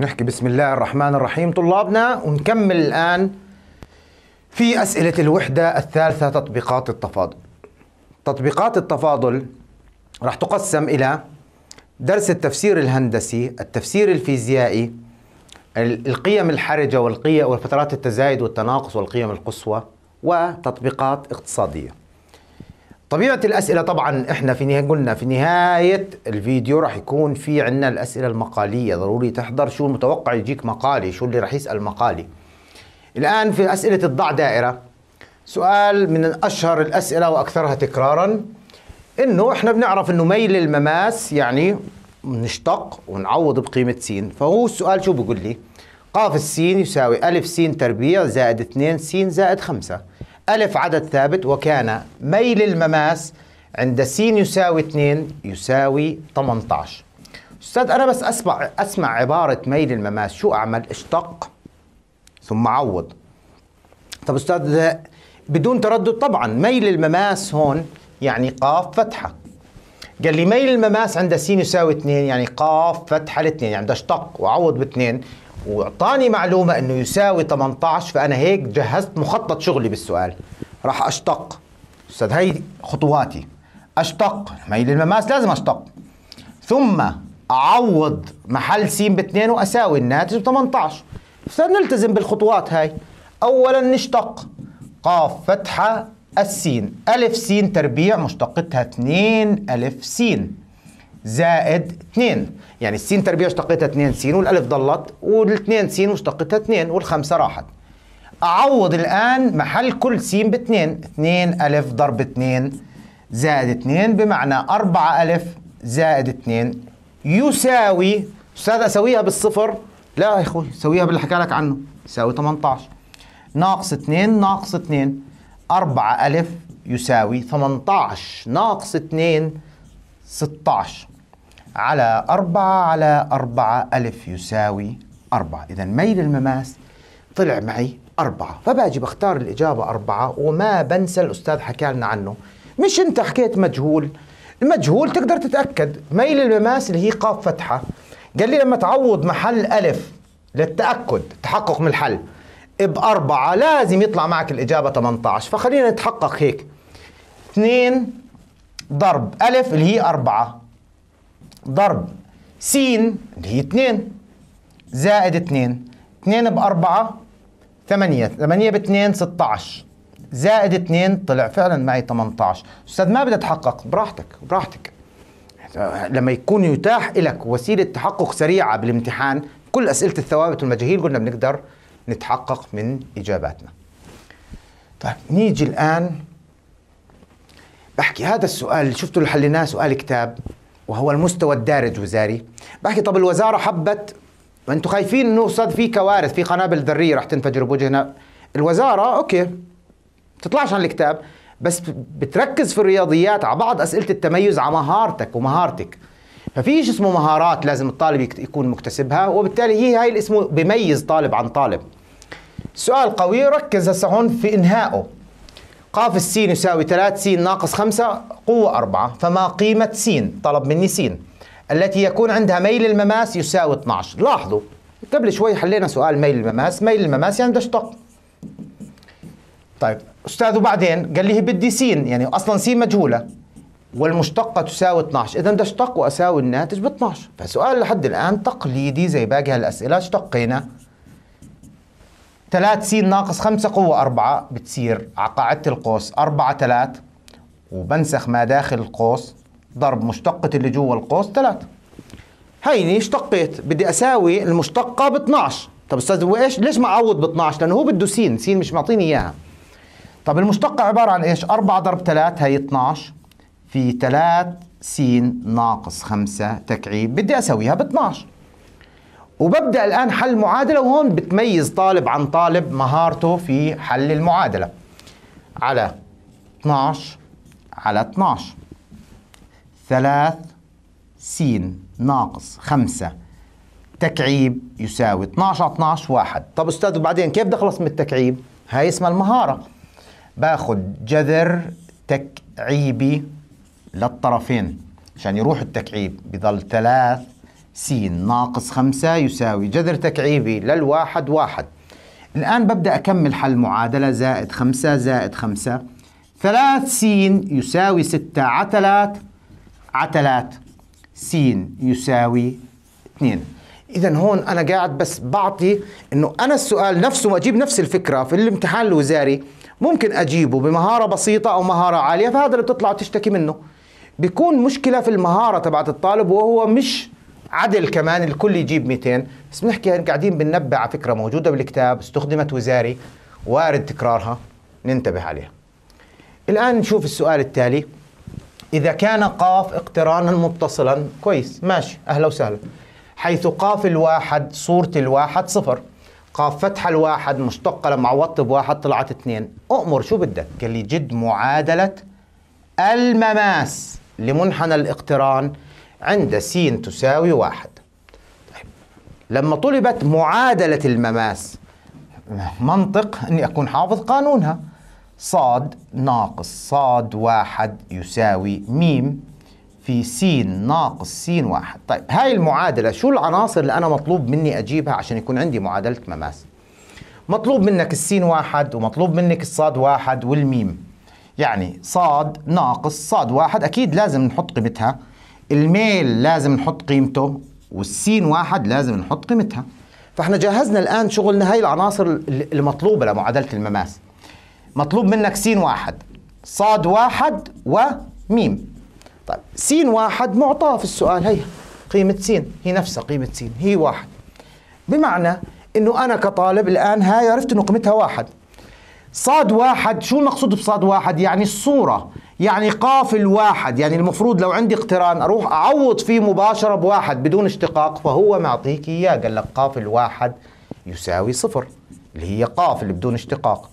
نحكي بسم الله الرحمن الرحيم طلابنا ونكمل الآن في أسئلة الوحدة الثالثة تطبيقات التفاضل تطبيقات التفاضل راح تقسم إلى درس التفسير الهندسي التفسير الفيزيائي القيم الحرجة والقيم والفترات التزايد والتناقص والقيم القصوى وتطبيقات اقتصادية طبيعة الأسئلة طبعا احنا في نهاية قلنا في نهاية الفيديو راح يكون في عندنا الأسئلة المقالية ضروري تحضر شو المتوقع يجيك مقالي شو اللي راح يسأل مقالي الآن في أسئلة الضع دائرة سؤال من أشهر الأسئلة وأكثرها تكرارا إنه إحنا بنعرف إنه ميل المماس يعني نشتق ونعوض بقيمة س فهو السؤال شو بيقول لي قاف السين يساوي ألف سين تربيع زائد اثنين سين زائد خمسة ألف عدد ثابت وكان ميل المماس عند س يساوي 2 يساوي 18 أستاذ أنا بس أسمع, أسمع عبارة ميل المماس شو أعمل اشتق ثم عوض طب أستاذ بدون تردد طبعا ميل المماس هون يعني قاف فتحة قال لي ميل المماس عند س يساوي 2 يعني قاف فتحة الاثنين يعني بدي اشتق وعوض باثنين واعطاني معلومه انه يساوي 18 فانا هيك جهزت مخطط شغلي بالسؤال راح اشتق استاذ هي خطواتي اشتق ميل المماس لازم اشتق ثم اعوض محل س ب2 واساوي الناتج ب 18 فنلتزم بالخطوات هاي اولا نشتق قاف فتحه السين ألف سين تربيع مشتقتها 2 ألف سين زائد 2 يعني السين تربيع اشتقيتها 2 سين والالف ضلت وال2 سين واشتقيتها 2 والخمسه راحت اعوض الان محل كل سين ب 2 2 الف ضرب 2 زائد 2 بمعنى 4 الف زائد 2 يساوي استاذ اسويها بالصفر لا يا اخوي سويها باللي حكى لك عنه يساوي 18 ناقص 2 ناقص 2 4 الف يساوي 18 ناقص 2 16 على 4 على 4 ألف يساوي 4 إذا ميل المماس طلع معي 4 فباجي بختار الإجابة 4 وما بنسى الأستاذ حكى لنا عنه مش أنت حكيت مجهول المجهول تقدر تتأكد ميل المماس اللي هي قاف فتحة قال لي لما تعوض محل ألف للتأكد تحقق من الحل بأربعة لازم يطلع معك الإجابة 18 فخلينا نتحقق هيك 2 ضرب ألف اللي هي أربعة ضرب س اللي هي 2 زائد 2 2 ب 4 8 8 ب 2 16 زائد 2 طلع فعلا معي 18 استاذ ما بدي اتحقق براحتك براحتك لما يكون يتاح لك وسيله تحقق سريعه بالامتحان كل اسئله الثوابت والمجاهيل قلنا بنقدر نتحقق من اجاباتنا طيب نيجي الان بحكي هذا السؤال اللي شفتوا اللي حليناه سؤال كتاب وهو المستوى الدارج وزاري بحكي طب الوزاره حبت انتم خايفين انه صد في كوارث في قنابل ذريه رح تنفجر بوجهنا الوزاره اوكي تطلعش عن الكتاب بس بتركز في الرياضيات على بعض اسئله التميز على مهارتك ومهارتك ففي شيء اسمه مهارات لازم الطالب يكون مكتسبها وبالتالي هي هاي اللي اسمه بميز طالب عن طالب سؤال قوي ركز هسه هون في انهائه قاف السين يساوي 3 س ناقص 5 قوة 4 فما قيمة س طلب مني س التي يكون عندها ميل المماس يساوي 12 لاحظوا قبل شوي حلينا سؤال ميل المماس ميل المماس يعني دشتق طيب استاذ وبعدين قال لي بدي س يعني اصلا س مجهوله والمشتقه تساوي 12 اذا بدي اشتق واساوي الناتج ب 12 فسؤال لحد الان تقليدي زي باقي هالاسئله اشتقينا 3 س ناقص 5 قوة 4 بتصير على قاعدة القوس 4 3 وبنسخ ما داخل القوس ضرب مشتقة اللي جوا القوس 3 هيني اشتقيت بدي اساوي المشتقة ب 12 طب استاذ وايش ليش ما اعوض ب 12 لانه هو بده س س مش معطيني اياها طب المشتقة عبارة عن ايش 4 ضرب 3 هي 12 في 3 س ناقص 5 تكعيب بدي اسويها ب 12 وببدا الان حل معادله وهون بتميز طالب عن طالب مهارته في حل المعادله على 12 على 12 3 س ناقص 5 تكعيب يساوي 12 على 12 واحد طب استاذ وبعدين كيف بدي اخلص من التكعيب هاي اسمها المهاره باخذ جذر تكعيبي للطرفين عشان يروح التكعيب بضل 3 س ناقص خمسة يساوي جذر تكعيبي للواحد واحد الآن ببدأ أكمل حل معادلة زائد خمسة زائد خمسة ثلاث س يساوي ستة عتلات عتلات س يساوي اثنين إذا هون أنا قاعد بس بعطي إنه أنا السؤال نفسه وأجيب نفس الفكرة في الامتحان الوزاري ممكن أجيبه بمهارة بسيطة أو مهارة عالية فهذا اللي بتطلع تشتكي منه بيكون مشكلة في المهارة تبعت الطالب وهو مش عدل كمان الكل يجيب 200 بس بنحكي قاعدين بننبه على فكره موجوده بالكتاب استخدمت وزاري وارد تكرارها ننتبه عليها الان نشوف السؤال التالي اذا كان قاف اقترانا متصلا كويس ماشي اهلا وسهلا حيث قاف الواحد صورة الواحد صفر قاف فتحة الواحد مشتقة لما عوضت بواحد طلعت اثنين أؤمر شو بدك قال لي جد معادلة المماس لمنحنى الاقتران عند س تساوي واحد طيب لما طلبت معادلة المماس منطق أني أكون حافظ قانونها صاد ناقص صاد واحد يساوي ميم في س ناقص س واحد طيب هاي المعادلة شو العناصر اللي أنا مطلوب مني أجيبها عشان يكون عندي معادلة مماس مطلوب منك السين واحد ومطلوب منك الصاد واحد والميم يعني صاد ناقص صاد واحد أكيد لازم نحط قيمتها الميل لازم نحط قيمته والسين واحد لازم نحط قيمتها فاحنا جهزنا الان شغلنا هاي العناصر المطلوبه لمعادله المماس مطلوب منك سين واحد صاد واحد وميم طيب سين واحد معطاه في السؤال هي قيمة سين هي نفسها قيمة سين هي واحد بمعنى انه انا كطالب الان هاي عرفت انه قيمتها واحد صاد واحد شو المقصود بصاد واحد يعني الصورة يعني قاف الواحد يعني المفروض لو عندي اقتران اروح اعوض فيه مباشره بواحد بدون اشتقاق فهو معطيك اياه قال لك قاف الواحد يساوي صفر اللي هي قاف اللي بدون اشتقاق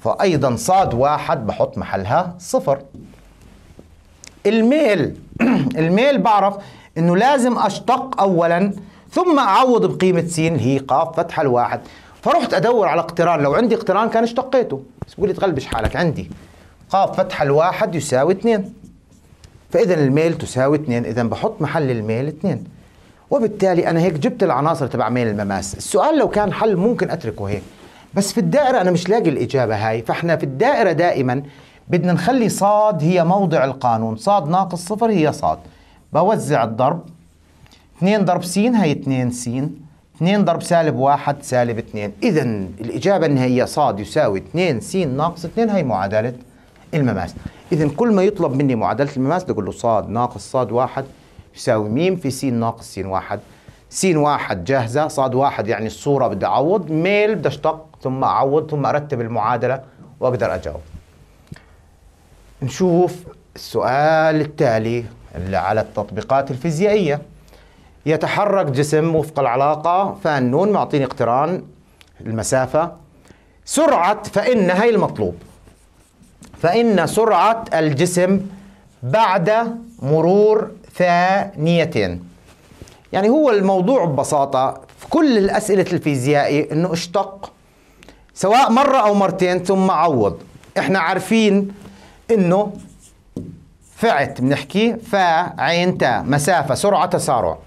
فايضا صاد واحد بحط محلها صفر الميل الميل بعرف انه لازم اشتق اولا ثم اعوض بقيمه س اللي هي قاف فتحه الواحد فرحت ادور على اقتران لو عندي اقتران كان اشتقيته بس بقول لي تغلبش حالك عندي قاف فتحة الواحد يساوي 2 فإذا الميل تساوي 2 إذا بحط محل الميل 2 وبالتالي أنا هيك جبت العناصر تبع ميل المماس السؤال لو كان حل ممكن أتركه هيك بس في الدائرة أنا مش لاقي الإجابة هاي فإحنا في الدائرة دائما بدنا نخلي صاد هي موضع القانون صاد ناقص صفر هي صاد بوزع الضرب 2 ضرب س هي 2 س 2 ضرب سالب 1 سالب 2 إذا الإجابة النهائية صاد يساوي 2 س ناقص 2 هي معادلة المماس اذا كل ما يطلب مني معادله المماس بقول له صاد ناقص صاد واحد يساوي م في س ناقص س واحد س واحد جاهزه صاد واحد يعني الصوره بدي اعوض ميل بدي اشتق ثم اعوض ثم ارتب المعادله واقدر اجاوب نشوف السؤال التالي اللي على التطبيقات الفيزيائيه يتحرك جسم وفق العلاقه فالنون معطيني اقتران المسافه سرعه فان هي المطلوب فإن سرعة الجسم بعد مرور ثانيتين يعني هو الموضوع ببساطة في كل الأسئلة الفيزيائي أنه اشتق سواء مرة أو مرتين ثم عوض احنا عارفين أنه فعت بنحكي فا عين تا مسافة سرعة تسارع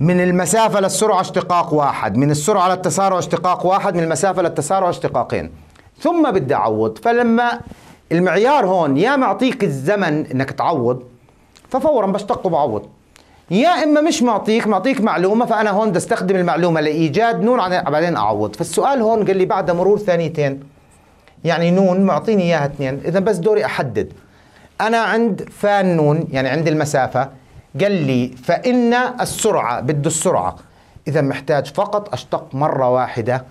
من المسافة للسرعة اشتقاق واحد من السرعة للتسارع اشتقاق واحد من المسافة للتسارع اشتقاقين ثم بدي اعوض فلما المعيار هون يا معطيك الزمن انك تعوض ففورا بشتق وبعوض يا اما مش معطيك معطيك معلومه فانا هون بدي استخدم المعلومه لايجاد نون بعدين اعوض فالسؤال هون قال لي بعد مرور ثانيتين يعني نون معطيني اياها اثنين اذا بس دوري احدد انا عند فان نون يعني عند المسافه قال لي فان السرعه بده السرعه اذا محتاج فقط اشتق مره واحده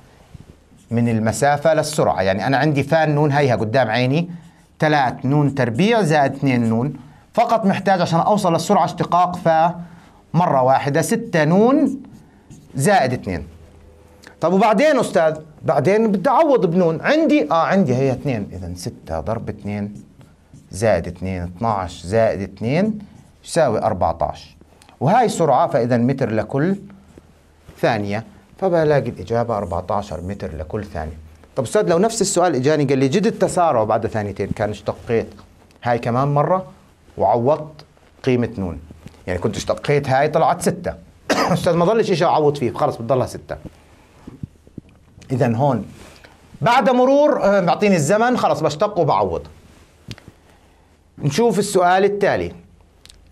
من المسافة للسرعة يعني أنا عندي فان نون هيها قدام عيني 3 نون تربيع زائد 2 نون فقط محتاج عشان أوصل للسرعة اشتقاق فا مرة واحدة 6 نون زائد 2 طب وبعدين أستاذ بعدين بدي أعوض بنون عندي آه عندي هي 2 إذا 6 ضرب 2 زائد 2 12 زائد 2 يساوي 14 وهاي سرعة فإذا متر لكل ثانية فبلاقي الإجابة 14 متر لكل ثانية طب أستاذ لو نفس السؤال إجاني قال لي جد التسارع بعد ثانيتين كان اشتقيت هاي كمان مرة وعوضت قيمة نون يعني كنت اشتقيت هاي طلعت ستة أستاذ ما ضلش شيء أعوض فيه خلص بتضلها ستة إذا هون بعد مرور آه، بعطيني الزمن خلص بشتق وبعوض نشوف السؤال التالي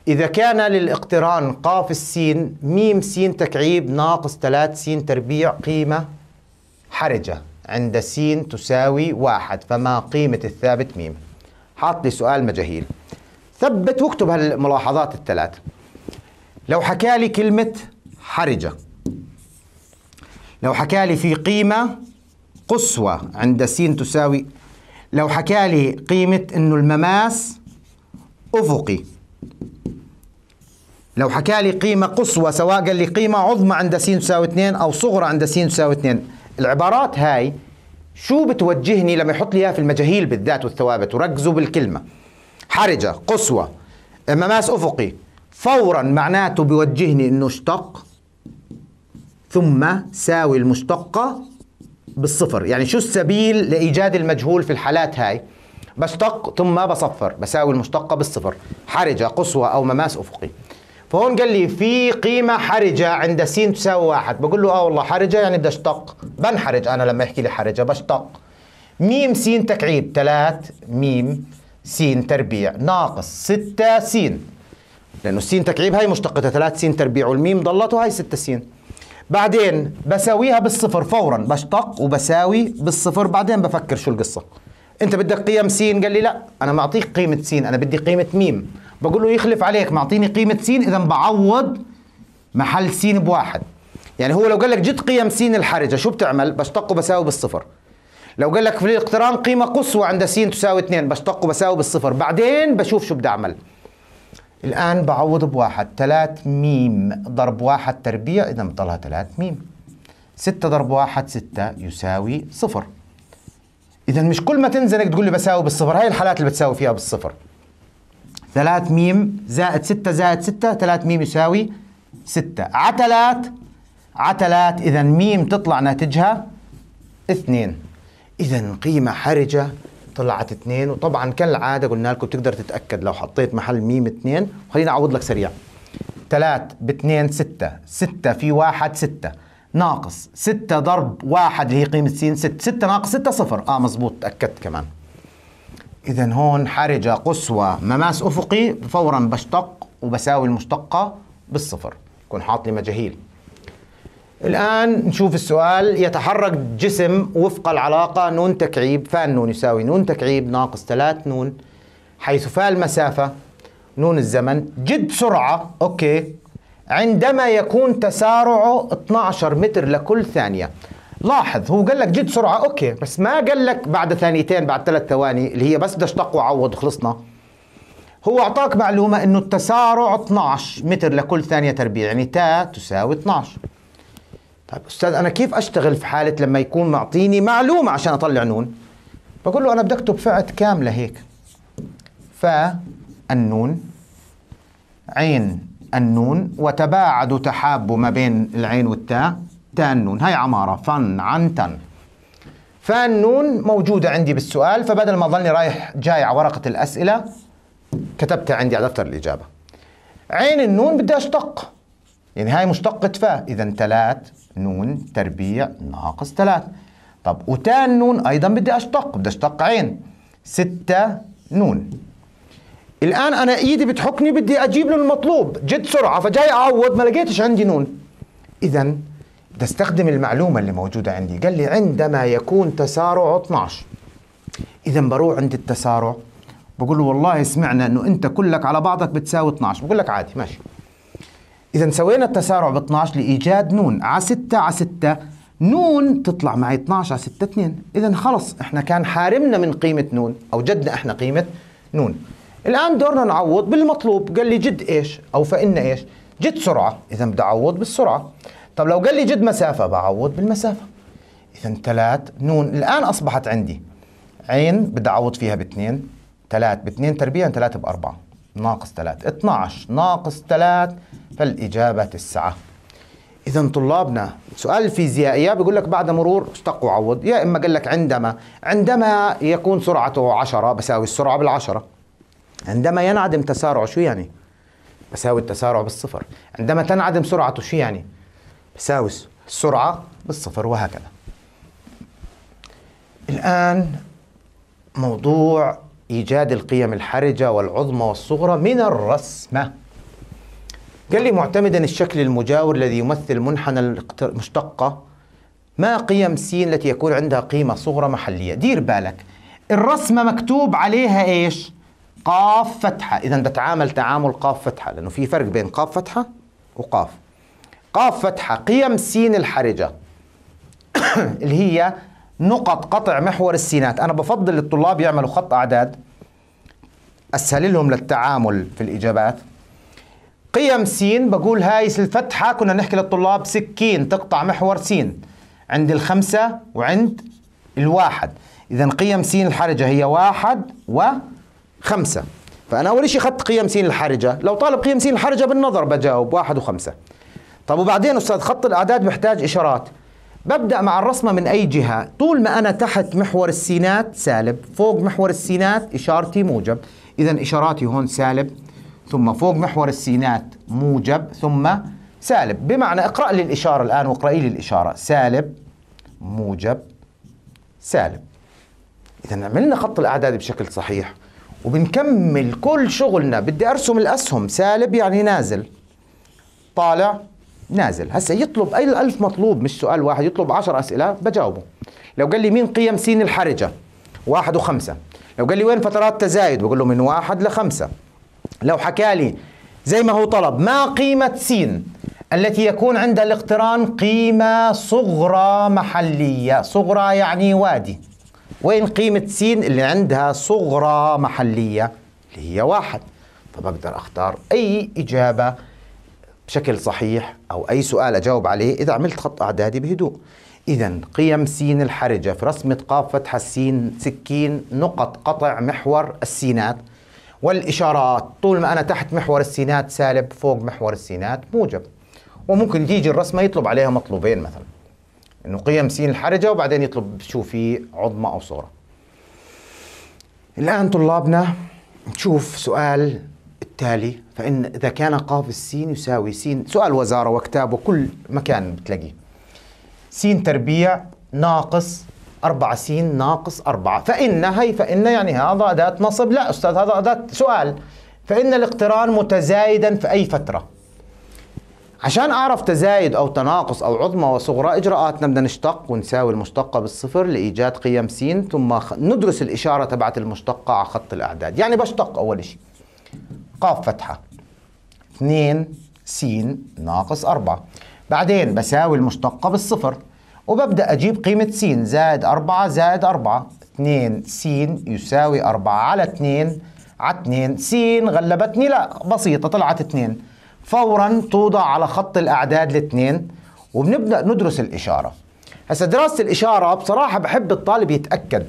إذا كان للاقتران قاف السين ميم سين تكعيب ناقص ثلاث سين تربيع قيمة حرجة عند سين تساوي واحد فما قيمة الثابت ميم حاط لي سؤال مجاهيل ثبت واكتب هالملاحظات الثلاث لو حكى لي كلمة حرجة لو حكى لي في قيمة قصوى عند سين تساوي لو حكى لي قيمة إنه المماس أفقي لو حكى لي قيمة قصوى سواء قال لي قيمة عظمى عند س تساوي 2 أو صغرى عند س تساوي 2 العبارات هاي شو بتوجهني لما يحط لي اياها في المجاهيل بالذات والثوابت وركزوا بالكلمة حرجة قصوى مماس أفقي فورا معناته بيوجهني انه اشتق ثم ساوي المشتقة بالصفر يعني شو السبيل لإيجاد المجهول في الحالات هاي بشتق ثم بصفر بساوي المشتقة بالصفر حرجة قصوى أو مماس أفقي فهون قال لي في قيمة حرجة عند س تساوي واحد بقول له اه والله حرجة يعني بدي اشتق بنحرج أنا لما يحكي لي حرجة بشتق ميم س تكعيب 3 ميم س تربيع ناقص 6 س لأنه س تكعيب هي مشتقتها 3 س تربيع والميم ضلت وهي 6 س بعدين بساويها بالصفر فورا بشتق وبساوي بالصفر بعدين بفكر شو القصة انت بدك قيم س قال لي لا انا معطيك قيمه س انا بدي قيمه ميم بقول له يخلف عليك معطيني قيمه س اذا بعوض محل س بواحد يعني هو لو قال لك جد قيم س الحرجه شو بتعمل بشتقه بساوي بالصفر لو قال لك في الاقتران قيمه قصوى عند س تساوي 2 بشتقه بساوي بالصفر بعدين بشوف شو بدي اعمل الآن بعوض بواحد 3 ميم ضرب واحد تربيع إذا بطلها 3 ميم 6 ضرب واحد 6 يساوي صفر إذا مش كل ما تنزنق تقول لي بساوي بالصفر هاي الحالات اللي بتساوي فيها بالصفر 3 ميم زائد 6 زائد 6 3 ميم يساوي 6 عتلات عتلات إذا ميم تطلع ناتجها 2 إذا قيمة حرجة طلعت 2 وطبعا كالعادة قلنا لكم بتقدر تتأكد لو حطيت محل ميم 2 خليني أعوض لك سريع 3 ب 2 6 6 في 1 6 ناقص 6 ضرب 1 اللي هي قيمة س 6 6 ناقص 6 صفر اه مزبوط تأكدت كمان إذا هون حرجة قصوى مماس أفقي فورا بشتق وبساوي المشتقة بالصفر كون حاط لي مجاهيل الآن نشوف السؤال يتحرك جسم وفق العلاقة نون تكعيب فان نون يساوي نون تكعيب ناقص 3 نون حيث فا المسافة نون الزمن جد سرعة أوكي عندما يكون تسارعه 12 متر لكل ثانية لاحظ هو قال لك جد سرعه اوكي بس ما قال لك بعد ثانيتين بعد ثلاث ثواني اللي هي بس بدش طق وعوض خلصنا هو اعطاك معلومه انه التسارع 12 متر لكل ثانيه تربيع يعني تا تساوي 12 طيب استاذ انا كيف اشتغل في حاله لما يكون معطيني معلومه عشان اطلع نون بقول له انا بدي اكتب فعت كامله هيك ف النون عين النون وتباعد تحاب ما بين العين والتاء تاء نون هاي عمارة فن عن تن نون موجودة عندي بالسؤال فبدل ما ظلني رايح جاي على ورقة الأسئلة كتبتها عندي على دفتر الإجابة عين النون بدي أشتق يعني هاي مشتقة فا إذا ثلاث نون تربيع ناقص ثلاث طب وتان نون أيضا بدي أشتق بدي أشتق عين ستة نون الآن أنا إيدي بتحكني بدي أجيب له المطلوب جد سرعة فجاي أعوض ما لقيتش عندي نون إذا ده استخدم المعلومة اللي موجودة عندي قال لي عندما يكون تسارع 12 إذا بروح عند التسارع بقول له والله سمعنا أنه أنت كلك على بعضك بتساوي 12 بقول لك عادي ماشي إذا سوينا التسارع ب 12 لإيجاد نون على 6 على 6 نون تطلع معي 12 على 6 2 إذا خلص إحنا كان حارمنا من قيمة نون أوجدنا إحنا قيمة نون الآن دورنا نعوض بالمطلوب قال لي جد إيش أو فإن إيش جد سرعة إذا بدي أعوض بالسرعة طب لو قال لي جد مسافة بعوض بالمسافة إذا ثلاث نون الآن أصبحت عندي عين بدي أعوض فيها باثنين ثلاث باثنين تربيع ثلاثة بأربعة ناقص ثلاث 12 ناقص ثلاث فالإجابة تسعة إذا طلابنا سؤال يا بيقول لك بعد مرور اشتق وعوض يا إما قال لك عندما عندما يكون سرعته 10 بساوي السرعة بالعشرة عندما ينعدم تسارعه شو يعني؟ بساوي التسارع بالصفر عندما تنعدم سرعته شو يعني؟ بساوس السرعة بالصفر وهكذا الآن موضوع إيجاد القيم الحرجة والعظمى والصغرى من الرسمة قال لي معتمدا الشكل المجاور الذي يمثل منحنى المشتقة ما قيم س التي يكون عندها قيمة صغرى محلية دير بالك الرسمة مكتوب عليها إيش قاف فتحة إذا بتعامل تعامل قاف فتحة لأنه في فرق بين قاف فتحة وقاف قاف فتحة قيم سين الحرجة اللي هي نقط قطع محور السينات أنا بفضل الطلاب يعملوا خط أعداد أسهل لهم للتعامل في الإجابات قيم سين بقول هاي الفتحة كنا نحكي للطلاب سكين تقطع محور سين عند الخمسة وعند الواحد إذا قيم سين الحرجة هي واحد وخمسة فأنا أول شيء خط قيم سين الحرجة لو طالب قيم سين الحرجة بالنظر بجاوب واحد وخمسة طب وبعدين استاذ خط الاعداد بحتاج اشارات ببدا مع الرسمه من اي جهه طول ما انا تحت محور السينات سالب فوق محور السينات اشارتي موجب اذا اشاراتي هون سالب ثم فوق محور السينات موجب ثم سالب بمعنى اقرا لي الاشاره الان واقرا لي الاشاره سالب موجب سالب اذا عملنا خط الاعداد بشكل صحيح وبنكمل كل شغلنا بدي ارسم الاسهم سالب يعني نازل طالع نازل هسا يطلب اي الألف مطلوب مش سؤال واحد يطلب عشر أسئلة بجاوبه لو قال لي مين قيم سين الحرجة واحد وخمسة لو قال لي وين فترات تزايد بقول له من واحد لخمسة لو حكى لي زي ما هو طلب ما قيمة سين التي يكون عندها الاقتران قيمة صغرى محلية صغرى يعني وادي وين قيمة سين اللي عندها صغرى محلية اللي هي واحد فبقدر أختار أي إجابة بشكل صحيح أو أي سؤال أجاوب عليه إذا عملت خط أعدادي بهدوء إذا قيم سين الحرجة في رسمة قاف فتح السين سكين نقط قطع محور السينات والإشارات طول ما أنا تحت محور السينات سالب فوق محور السينات موجب وممكن تيجي الرسمة يطلب عليها مطلوبين مثلا إنه قيم سين الحرجة وبعدين يطلب شو في عظمة أو صورة الآن طلابنا نشوف سؤال وبالتالي فإن إذا كان قاف السين يساوي سين سؤال وزارة وكتاب وكل مكان بتلاقيه سين تربيع ناقص أربعة سين ناقص أربعة فإن هي فإن يعني هذا أداة نصب لا أستاذ هذا أداة سؤال فإن الاقتران متزايدا في أي فترة عشان أعرف تزايد أو تناقص أو عظمى وصغرى إجراءاتنا بدنا نشتق ونساوي المشتقة بالصفر لإيجاد قيم سين ثم ندرس الإشارة تبعت المشتقة على خط الأعداد يعني بشتق أول شيء قاف فتحة 2 س ناقص 4 بعدين بساوي المشتقة بالصفر وببدأ أجيب قيمة س زائد 4 زائد 4 2 س يساوي 4 على 2 على 2 س غلبتني لا بسيطة طلعت 2 فورا توضع على خط الأعداد الاثنين وبنبدأ ندرس الإشارة هسا دراسة الإشارة بصراحة بحب الطالب يتأكد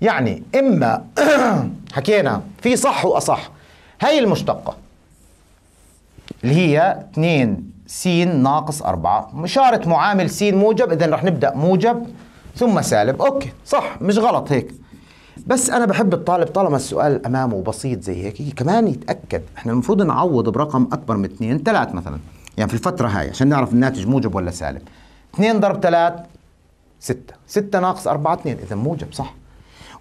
يعني إما حكينا في صح وأصح هاي المشتقة اللي هي 2 س ناقص 4 إشارة معامل س موجب إذا رح نبدأ موجب ثم سالب أوكي صح مش غلط هيك بس أنا بحب الطالب طالما السؤال أمامه بسيط زي هيك كمان يتأكد إحنا المفروض نعوض برقم أكبر من 2 3 مثلا يعني في الفترة هاي عشان نعرف الناتج موجب ولا سالب 2 ضرب 3 6 6 ناقص 4 2 إذا موجب صح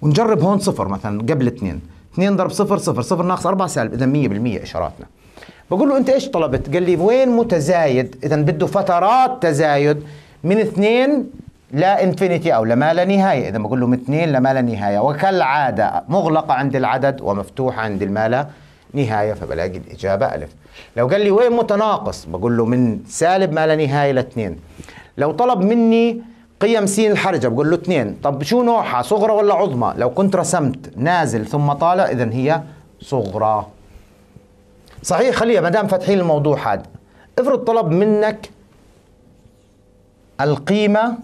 ونجرب هون صفر مثلا قبل 2 2 ضرب 0 0 0 ناقص 4 سالب اذا 100% اشاراتنا بقول له انت ايش طلبت قال لي وين متزايد اذا بده فترات تزايد من 2 لا انفينيتي او لما لا نهايه اذا بقول له من 2 لما لا نهايه وكالعاده مغلقه عند العدد ومفتوحه عند الما لا نهايه فبلاقي الاجابه الف لو قال لي وين متناقص بقول له من سالب ما لا نهايه لاثنين لو طلب مني قيم س الحرجة بقول له اثنين طب شو نوعها صغرى ولا عظمى لو كنت رسمت نازل ثم طالع إذا هي صغرى صحيح خليها ما دام فاتحين الموضوع هذا افرض طلب منك القيمة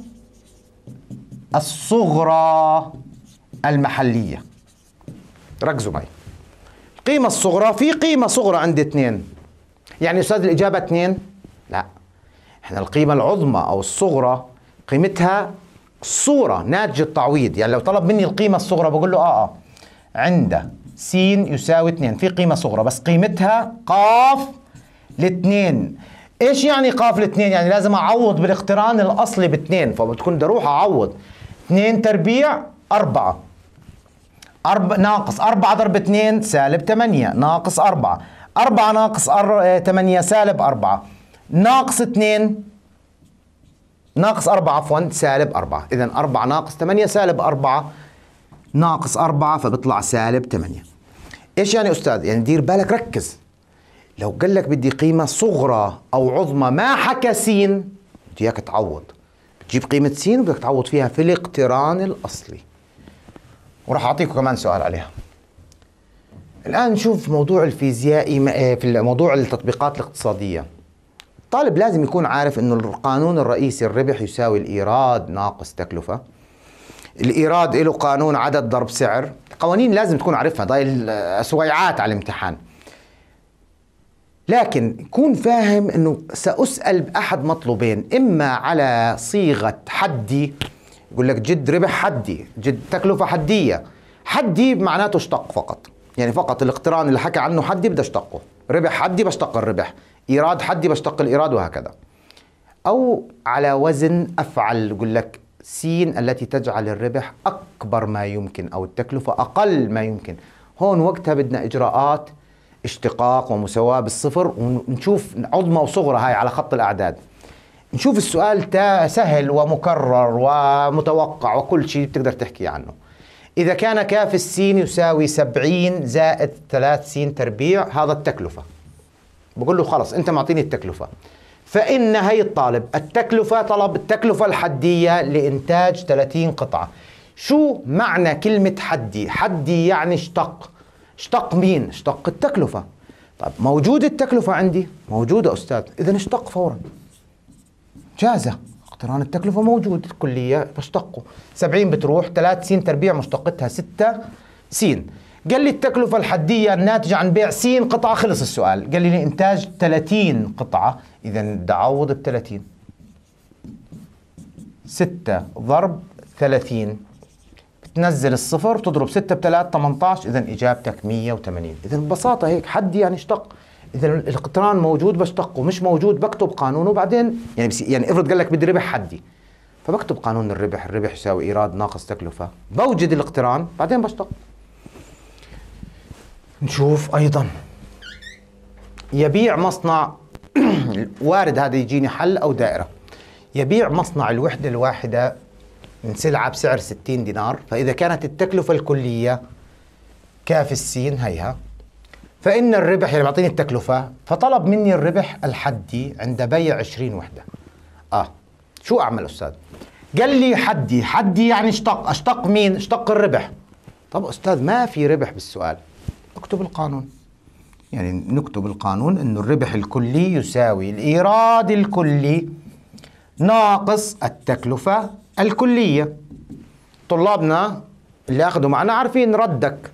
الصغرى المحلية ركزوا معي القيمة الصغرى في قيمة صغرى عند اثنين يعني أستاذ الإجابة اثنين لا احنا القيمة العظمى أو الصغرى قيمتها صورة ناتج التعويض يعني لو طلب مني القيمة الصغرى بقول له آه آه عند س يساوي 2 في قيمة صغرى بس قيمتها قاف الاثنين ايش يعني قاف الاثنين يعني لازم اعوض بالاقتران الاصلي باثنين فبتكون بدي اروح اعوض 2 تربيع 4 أرب... ناقص 4 ضرب 2 سالب 8 ناقص 4 4 ناقص 8 آه، سالب 4 ناقص 2 ناقص 4 عفوا سالب 4 إذا 4 ناقص 8 سالب 4 ناقص 4 فبيطلع سالب 8 إيش يعني أستاذ؟ يعني دير بالك ركز لو قال لك بدي قيمة صغرى أو عظمى ما حكى س بدي إياك تعوض بتجيب قيمة س وبدك تعوض فيها في الاقتران الأصلي وراح أعطيكم كمان سؤال عليها الآن نشوف موضوع الفيزيائي آه، في موضوع التطبيقات الاقتصادية الطالب لازم يكون عارف انه القانون الرئيسي الربح يساوي الايراد ناقص تكلفه الايراد له قانون عدد ضرب سعر قوانين لازم تكون عارفها ضاي سويعات على الامتحان لكن كون فاهم انه ساسال باحد مطلوبين اما على صيغه حدي يقول لك جد ربح حدي جد تكلفه حديه حدي معناته اشتق فقط يعني فقط الاقتران اللي حكى عنه حدي بدي اشتقه ربح حدي بشتق الربح ايراد حدي بشتق الايراد وهكذا او على وزن افعل يقول لك سين التي تجعل الربح اكبر ما يمكن او التكلفه اقل ما يمكن هون وقتها بدنا اجراءات اشتقاق ومساواه بالصفر ونشوف عظمى وصغرى هاي على خط الاعداد نشوف السؤال تا سهل ومكرر ومتوقع وكل شيء بتقدر تحكي عنه إذا كان كاف السين يساوي 70 زائد 3 سين تربيع هذا التكلفة بقول له خلص انت معطيني التكلفه فان هي الطالب التكلفه طلب التكلفه الحديه لانتاج 30 قطعه شو معنى كلمه حدي حدي يعني اشتق اشتق مين اشتق التكلفه طيب موجود التكلفه عندي موجوده استاذ اذا اشتق فورا جازه اقتران التكلفه موجود الكليه بشتقه 70 بتروح 3 س تربيع مشتقتها 6 س قال لي التكلفة الحدية الناتجة عن بيع سين قطعة خلص السؤال قال لي إنتاج 30 قطعة إذا بدي أعوض ب 30 6 ضرب 30 بتنزل الصفر تضرب 6 ب 3 18 إذا إجابتك 180 إذا ببساطة هيك حد يعني اشتق إذا الاقتران موجود بشتقه مش موجود بكتب قانونه وبعدين يعني بس يعني افرض قال لك بدي ربح حدي فبكتب قانون الربح الربح يساوي إيراد ناقص تكلفة بوجد الاقتران بعدين بشتق نشوف ايضا يبيع مصنع وارد هذا يجيني حل او دائره يبيع مصنع الوحده الواحده من سلعه بسعر 60 دينار فاذا كانت التكلفه الكليه كاف السين هيها فإن الربح يعني بيعطيني التكلفة فطلب مني الربح الحدي عند بيع 20 وحدة آه شو أعمل أستاذ؟ قال لي حدي حدي يعني اشتق اشتق مين؟ اشتق الربح طب أستاذ ما في ربح بالسؤال اكتب القانون يعني نكتب القانون انه الربح الكلي يساوي الإيراد الكلي ناقص التكلفة الكلية طلابنا اللي أخذوا معنا عارفين ردك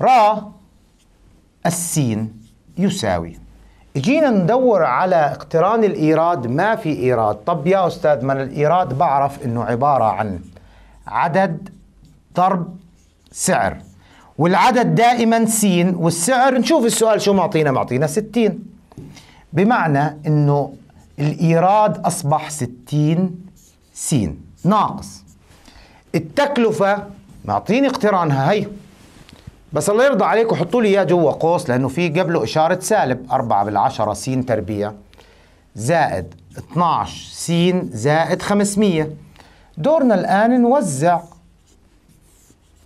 را السين يساوي اجينا ندور على اقتران الإيراد ما في إيراد طب يا أستاذ ما الإيراد بعرف أنه عبارة عن عدد ضرب سعر والعدد دائما س والسعر نشوف السؤال شو معطينا معطينا 60 بمعنى انه الايراد اصبح 60 س ناقص التكلفة معطيني اقترانها هي بس الله يرضى عليك وحطوا لي اياه جوا قوس لانه في قبله اشارة سالب 4 بالعشرة س تربيع زائد 12 س زائد 500 دورنا الآن نوزع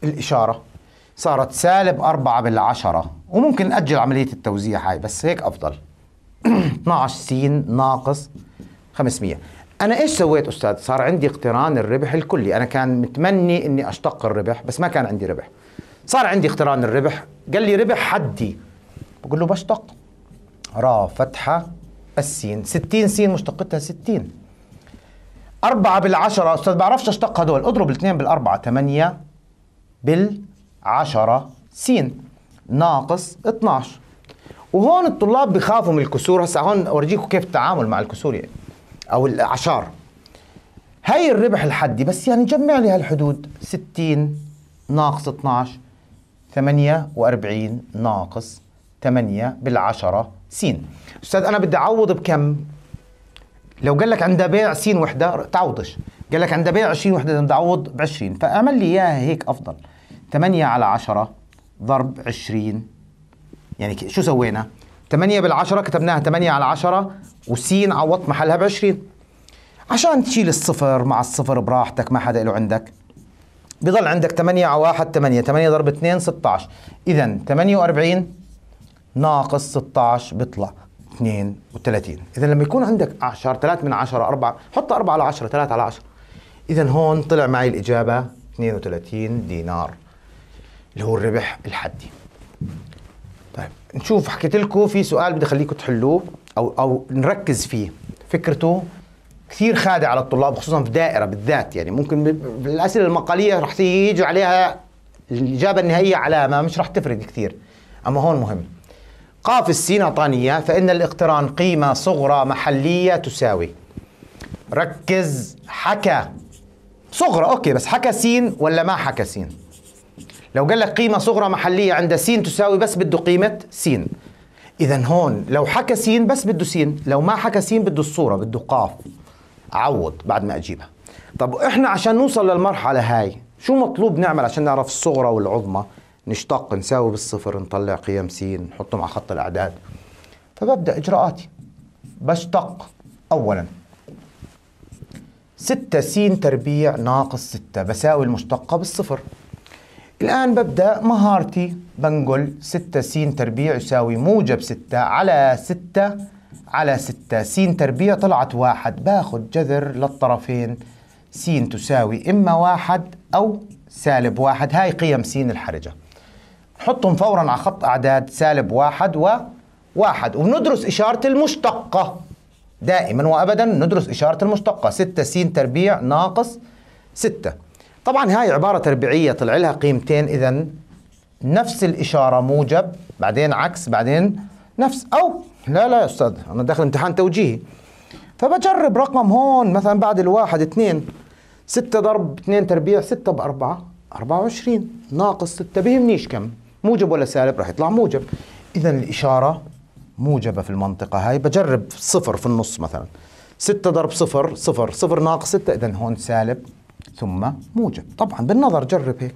الإشارة صارت سالب 4 بالعشرة وممكن نأجل عملية التوزيع هاي بس هيك أفضل 12 س ناقص 500 أنا إيش سويت أستاذ؟ صار عندي اقتران الربح الكلي أنا كان متمني أني أشتق الربح بس ما كان عندي ربح صار عندي اقتران الربح قال لي ربح حدي بقول له بشتق را فتحة السين 60 سين مشتقتها 60 أربعة بالعشرة أستاذ بعرفش أشتق هدول اضرب الاثنين بالأربعة ثمانية بال 10 س ناقص 12 وهون الطلاب بخافوا من الكسور هسه هون اورجيكم كيف التعامل مع الكسور يعني او الاعشار هي الربح الحدي بس يعني جمع لي هالحدود 60 ناقص 12 48 ناقص 8 بالعشرة س أستاذ أنا بدي أعوض بكم؟ لو قال لك عندها بيع س وحدة تعوضش قال لك عندها بيع 20 وحدة بدي أعوض ب 20 فأعمل لي إياها هيك أفضل 8 على 10 ضرب 20 يعني شو سوينا 8 بال10 كتبناها 8 على 10 وس عوضت محلها ب 20 عشان تشيل الصفر مع الصفر براحتك ما حدا له عندك بضل عندك 8 على 1 8 8 ضرب 2 16 اذا 48 ناقص 16 بيطلع 32 اذا لما يكون عندك 10 3 من 10 4 حط 4 على 10 3 على 10 اذا هون طلع معي الاجابه 32 دينار اللي هو الربح الحدي طيب نشوف حكيت لكم في سؤال بدي اخليكم تحلوه او او نركز فيه فكرته كثير خادع على الطلاب خصوصا في دائره بالذات يعني ممكن بالاسئله المقاليه رح تيجوا عليها الاجابه النهائيه علامه مش رح تفرق كثير اما هون مهم قاف السين اعطاني اياه فان الاقتران قيمه صغرى محليه تساوي ركز حكى صغرى اوكي بس حكى سين ولا ما حكى سين لو قال لك قيمة صغرى محلية عند س تساوي بس بده قيمة س إذا هون لو حكى س بس بده س لو ما حكى س بده الصورة بده قاف عوض بعد ما أجيبها طب إحنا عشان نوصل للمرحلة هاي شو مطلوب نعمل عشان نعرف الصغرى والعظمى نشتق نساوي بالصفر نطلع قيم س نحطهم على خط الأعداد فببدأ إجراءاتي بشتق أولا 6 س تربيع ناقص 6 بساوي المشتقة بالصفر الآن ببدأ مهارتي بنقل 6 س تربيع يساوي موجب 6 على 6 على 6 س تربيع طلعت واحد باخذ جذر للطرفين س تساوي إما واحد أو سالب واحد هاي قيم س الحرجة نحطهم فورا على خط أعداد سالب واحد وواحد وبندرس إشارة المشتقة دائما وأبدا ندرس إشارة المشتقة 6 س تربيع ناقص 6 طبعا هاي عبارة تربيعية طلع لها قيمتين إذا نفس الإشارة موجب بعدين عكس بعدين نفس أو لا لا يا أستاذ أنا داخل امتحان توجيهي فبجرب رقم هون مثلا بعد الواحد اثنين ستة ضرب اثنين تربيع ستة بأربعة أربعة وعشرين ناقص ستة بهمنيش كم موجب ولا سالب راح يطلع موجب إذا الإشارة موجبة في المنطقة هاي بجرب صفر في النص مثلا ستة ضرب صفر صفر صفر ناقص ستة إذا هون سالب ثم موجب طبعا بالنظر جرب هيك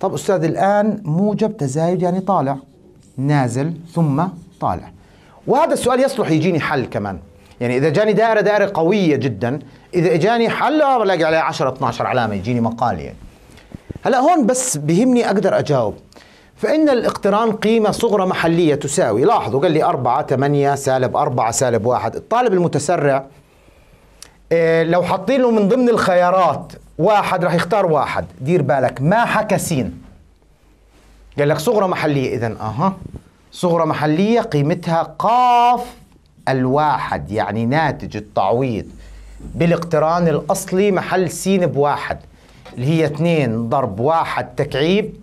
طب أستاذ الآن موجب تزايد يعني طالع نازل ثم طالع وهذا السؤال يصلح يجيني حل كمان يعني إذا جاني دائرة دائرة قوية جدا إذا إجاني حل آه، بلاقي عليه 10 12 علامة يجيني مقال يعني هلا هون بس بهمني أقدر أجاوب فإن الاقتران قيمة صغرى محلية تساوي لاحظوا قال لي 4 8 سالب 4 سالب 1 الطالب المتسرع آه، لو حاطين له من ضمن الخيارات واحد راح يختار واحد دير بالك ما حكى سين قال لك صغرى محلية إذا أها صغرى محلية قيمتها قاف الواحد يعني ناتج التعويض بالاقتران الأصلي محل سين بواحد اللي هي 2 ضرب واحد تكعيب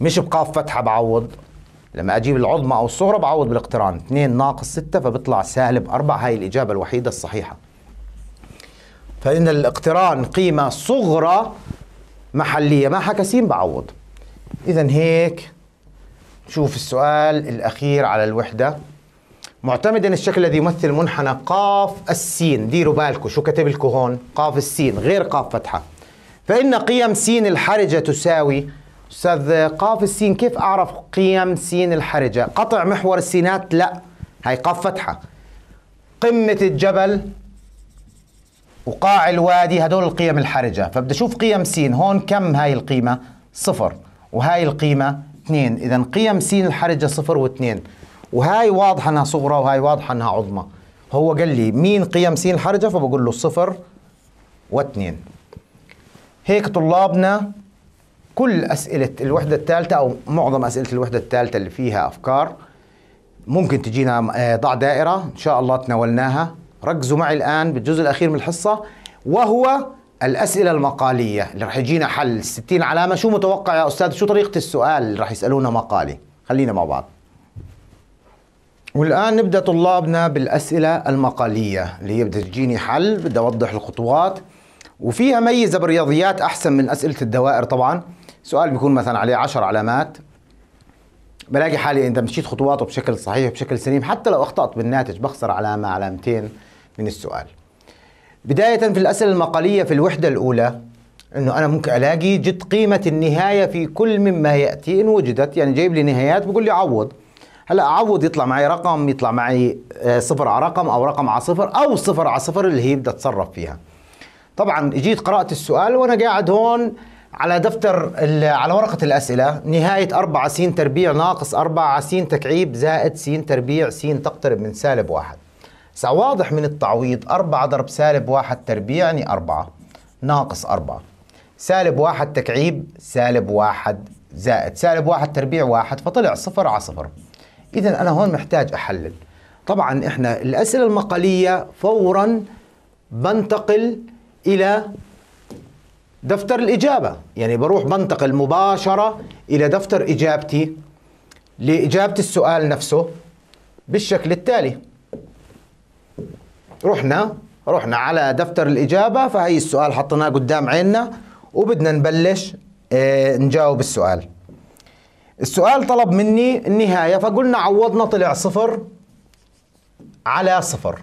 مش بقاف فتحة بعوض لما أجيب العظمى أو الصغرى بعوض بالاقتران 2 ناقص 6 فبطلع سالب أربعة هاي الإجابة الوحيدة الصحيحة فإن الاقتران قيمة صغرى محلية ما حكى سين بعوض إذا هيك شوف السؤال الأخير على الوحدة معتمدا الشكل الذي يمثل منحنى قاف السين ديروا بالكم شو كاتب لكم هون قاف السين غير قاف فتحة فإن قيم سين الحرجة تساوي أستاذ قاف السين كيف أعرف قيم سين الحرجة قطع محور السينات لا هاي قاف فتحة قمة الجبل وقاع الوادي هدول القيم الحرجة فبدي أشوف قيم س هون كم هاي القيمة صفر وهاي القيمة اثنين إذا قيم س الحرجة صفر واثنين وهاي واضحة أنها صغرى وهاي واضحة أنها عظمى هو قال لي مين قيم س الحرجة فبقول له صفر واثنين هيك طلابنا كل أسئلة الوحدة الثالثة أو معظم أسئلة الوحدة الثالثة اللي فيها أفكار ممكن تجينا آه، ضع دائرة إن شاء الله تناولناها ركزوا معي الآن بالجزء الأخير من الحصة وهو الأسئلة المقالية اللي رح يجينا حل 60 علامة شو متوقع يا أستاذ شو طريقة السؤال اللي رح يسألونا مقالي خلينا مع بعض والآن نبدأ طلابنا بالأسئلة المقالية اللي هي بدها تجيني حل بدي أوضح الخطوات وفيها ميزة بالرياضيات أحسن من أسئلة الدوائر طبعا سؤال بيكون مثلا عليه 10 علامات بلاقي حالي إذا مشيت خطواته بشكل صحيح بشكل سليم حتى لو أخطأت بالناتج بخسر علامة علامتين من السؤال بداية في الأسئلة المقالية في الوحدة الأولى انه انا ممكن الاقي جد قيمه النهايه في كل مما ياتي ان وجدت يعني جايب لي نهايات بقول لي عوض هلا اعوض يطلع معي رقم يطلع معي آه، صفر على رقم او رقم على صفر او صفر على صفر اللي هي بدي اتصرف فيها طبعا جيت قرات السؤال وانا قاعد هون على دفتر على ورقة الأسئلة نهاية 4 س تربيع ناقص 4 س تكعيب زائد س تربيع س تقترب من سالب واحد بس واضح من التعويض 4 ضرب سالب 1 تربيع يعني 4 ناقص 4 سالب 1 تكعيب سالب 1 زائد سالب 1 تربيع 1 فطلع صفر على صفر إذا أنا هون محتاج أحلل طبعا إحنا الأسئلة المقالية فورا بنتقل إلى دفتر الإجابة يعني بروح بنتقل مباشرة إلى دفتر إجابتي لإجابة السؤال نفسه بالشكل التالي رحنا رحنا على دفتر الإجابة فهي السؤال حطيناه قدام عيننا وبدنا نبلش اه نجاوب السؤال السؤال طلب مني النهاية فقلنا عوضنا طلع صفر على صفر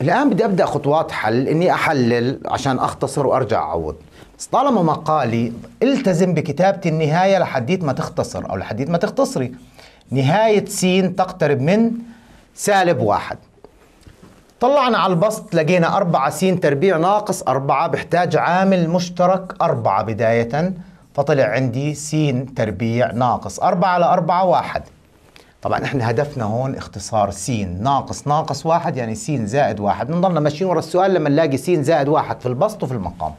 الآن بدي أبدأ خطوات حل إني أحلل عشان أختصر وأرجع أعوض بس طالما مقالي التزم بكتابة النهاية لحديت ما تختصر أو لحديت ما تختصري نهاية س تقترب من سالب واحد طلعنا على البسط لقينا 4 س تربيع ناقص 4 بحتاج عامل مشترك 4 بداية فطلع عندي س تربيع ناقص 4 على 4 1 طبعا احنا هدفنا هون اختصار س ناقص ناقص واحد يعني س زائد واحد بنضلنا ماشيين ورا السؤال لما نلاقي س زائد واحد في البسط وفي المقام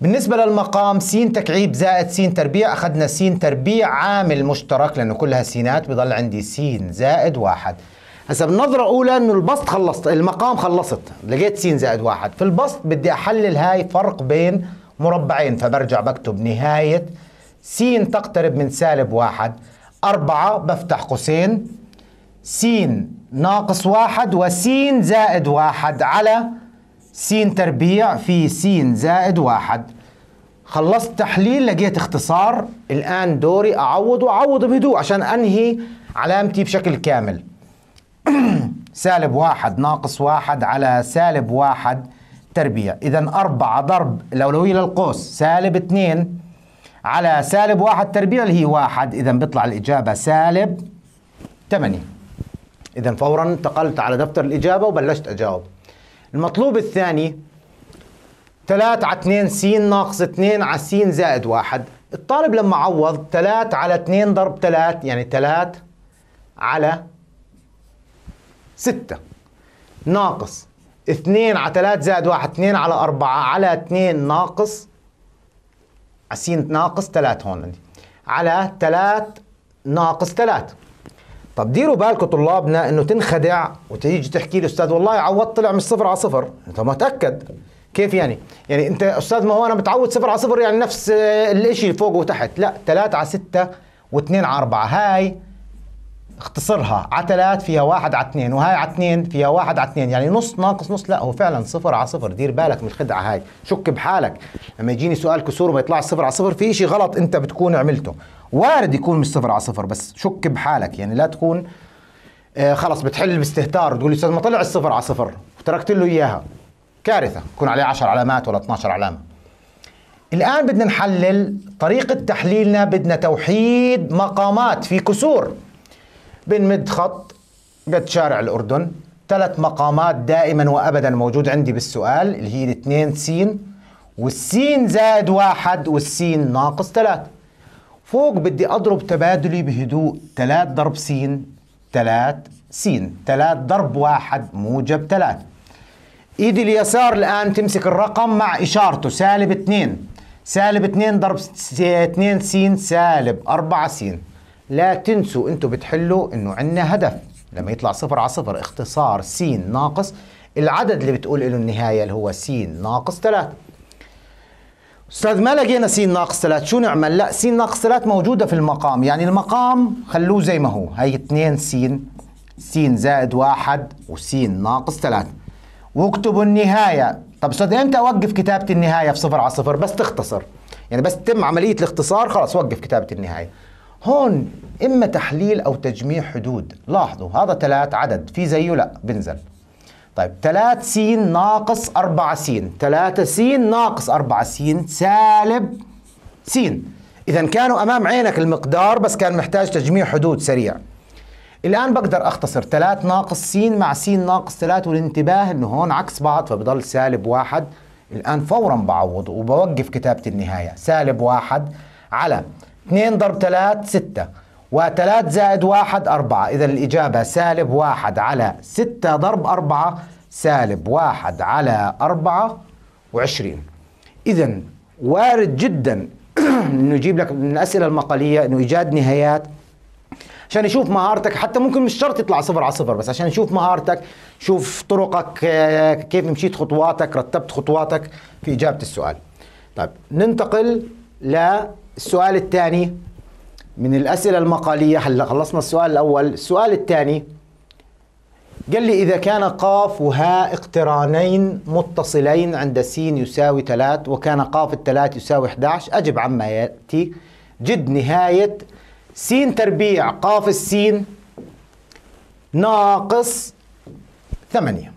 بالنسبة للمقام س تكعيب زائد س تربيع أخذنا س تربيع عامل مشترك لأنه كلها سينات بضل عندي س زائد واحد هسه بالنظرة الأولى إنه البسط خلصت المقام خلصت لقيت س زائد واحد في البسط بدي أحلل هاي فرق بين مربعين فبرجع بكتب نهاية س تقترب من سالب واحد أربعة بفتح قوسين س ناقص واحد وس زائد واحد على س تربيع في س زائد واحد خلصت تحليل لقيت اختصار الآن دوري أعوض وأعوض بهدوء عشان أنهي علامتي بشكل كامل سالب واحد ناقص واحد على سالب واحد تربيع إذا أربعة ضرب الأولوية للقوس سالب اثنين على سالب واحد تربيع اللي هي واحد إذا بيطلع الإجابة سالب ثمانية إذا فورا انتقلت على دفتر الإجابة وبلشت أجاوب المطلوب الثاني 3 على 2 س ناقص 2 على س زائد 1 الطالب لما عوض 3 على 2 ضرب 3 يعني 3 على 6 ناقص 2 على 3 زائد 1 2 على 4 على 2 ناقص س ناقص 3 هون عندي على 3 ناقص 3 طب ديروا بالكم طلابنا انه تنخدع وتيجي تحكي لي استاذ والله عوضت طلع مش صفر على صفر انت ما تاكد كيف يعني؟ يعني انت استاذ ما هو انا متعود صفر على صفر يعني نفس آه، الشيء فوق وتحت لا 3 على 6 و2 على 4 هاي اختصرها على ثلاث فيها واحد على اثنين وهي على اثنين فيها واحد على اثنين يعني نص ناقص نص لا هو فعلا صفر على صفر دير بالك من الخدعه هاي شك بحالك لما يجيني سؤال كسور وما يطلعش صفر على صفر في شيء غلط انت بتكون عملته وارد يكون مش صفر على صفر بس شك بحالك يعني لا تكون آه خلص بتحل باستهتار وتقول لي استاذ ما طلع الصفر على صفر وتركت له اياها كارثه يكون عليه 10 علامات ولا 12 علامه الان بدنا نحلل طريقه تحليلنا بدنا توحيد مقامات في كسور بنمد خط قد شارع الأردن ثلاث مقامات دائما وأبدا موجود عندي بالسؤال اللي هي الاثنين سين والسين زائد واحد والسين ناقص ثلاث فوق بدي أضرب تبادلي بهدوء ثلاث ضرب سين ثلاث سين ثلاث ضرب واحد موجب ثلاث ايدي اليسار الآن تمسك الرقم مع إشارته سالب اثنين سالب اثنين ضرب اثنين سين سالب أربعة سين لا تنسوا انتم بتحلوا انه عندنا هدف لما يطلع صفر على صفر اختصار س ناقص العدد اللي بتقول له النهايه اللي هو س ناقص 3 استاذ ما لقينا س ناقص 3 شو نعمل لا س ناقص 3 موجوده في المقام يعني المقام خلوه زي ما هو هي 2 س س زائد 1 وس ناقص 3 واكتبوا النهايه طب استاذ امتى اوقف كتابه النهايه في صفر على صفر بس تختصر يعني بس تتم عمليه الاختصار خلاص وقف كتابه النهايه هون إما تحليل أو تجميع حدود لاحظوا هذا تلات عدد في زيه لا بنزل طيب تلات سين ناقص أربعة سين تلاتة سين ناقص أربعة سين سالب سين إذا كانوا أمام عينك المقدار بس كان محتاج تجميع حدود سريع الآن بقدر أختصر تلات ناقص سين مع سين ناقص تلات والانتباه إنه هون عكس بعض فبضل سالب واحد الآن فورا بعوض وبوقف كتابة النهاية سالب واحد على 2 ضرب 3 6 و3 زائد 1 4 إذا الإجابة سالب 1 على 6 ضرب 4 سالب 1 على 4 و20 إذا وارد جدا انه يجيب لك من الاسئله المقاليه انه ايجاد نهايات عشان يشوف مهارتك حتى ممكن مش شرط يطلع صفر على صفر بس عشان يشوف مهارتك شوف طرقك آه، كيف مشيت خطواتك رتبت خطواتك في اجابه السؤال طيب ننتقل ل السؤال الثاني من الأسئلة المقالية هلا خلصنا السؤال الأول السؤال الثاني قال لي إذا كان قاف وهاء اقترانين متصلين عند سين يساوي ثلاث وكان قاف الثلاث يساوي 11 أجب عما يأتي جد نهاية س تربيع قاف السين ناقص ثمانيه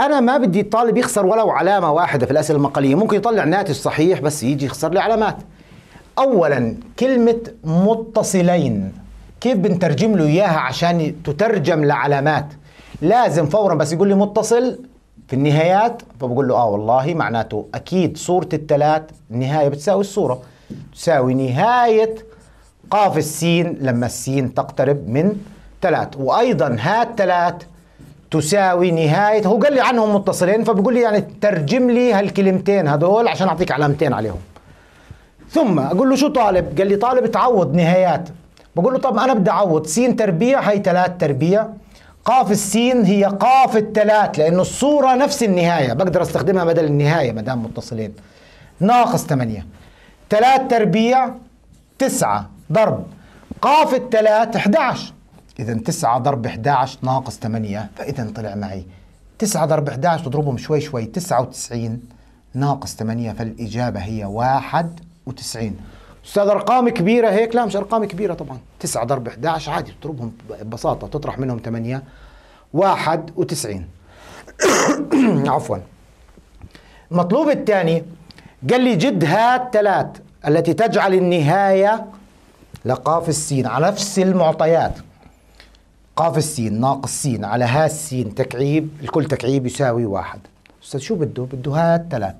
انا ما بدي الطالب يخسر ولو علامه واحده في الاسئله المقاليه ممكن يطلع ناتج صحيح بس يجي يخسر لي علامات اولا كلمه متصلين كيف بنترجم له اياها عشان تترجم لعلامات لازم فورا بس يقول لي متصل في النهايات فبقول له اه والله معناته اكيد صوره الثلاث النهايه بتساوي الصوره تساوي نهايه قاف السين لما السين تقترب من ثلاث وايضا هات ثلاث تساوي نهاية هو قال لي عنهم متصلين فبقول لي يعني ترجم لي هالكلمتين هذول عشان أعطيك علامتين عليهم ثم أقول له شو طالب قال لي طالب تعوض نهايات بقول له طب أنا بدي أعوض سين تربيع هي ثلاث تربيع قاف السين هي قاف الثلاث لأنه الصورة نفس النهاية بقدر أستخدمها بدل النهاية ما دام متصلين ناقص ثمانية ثلاث تربيع تسعة ضرب قاف الثلاث 11 إذا 9 ضرب 11 ناقص 8 فإذا طلع معي 9 ضرب 11 تضربهم شوي شوي 99 ناقص 8 فالإجابة هي 91 أستاذ أرقام كبيرة هيك لا مش أرقام كبيرة طبعا 9 ضرب 11 عادي تضربهم ببساطة تطرح منهم 8 91 عفوا المطلوب الثاني قال لي جد هات ثلاث التي تجعل النهاية لقاف السين على نفس المعطيات قاف السين ناقص سين على ها السين تكعيب الكل تكعيب يساوي واحد أستاذ شو بده؟ بده هات ثلاث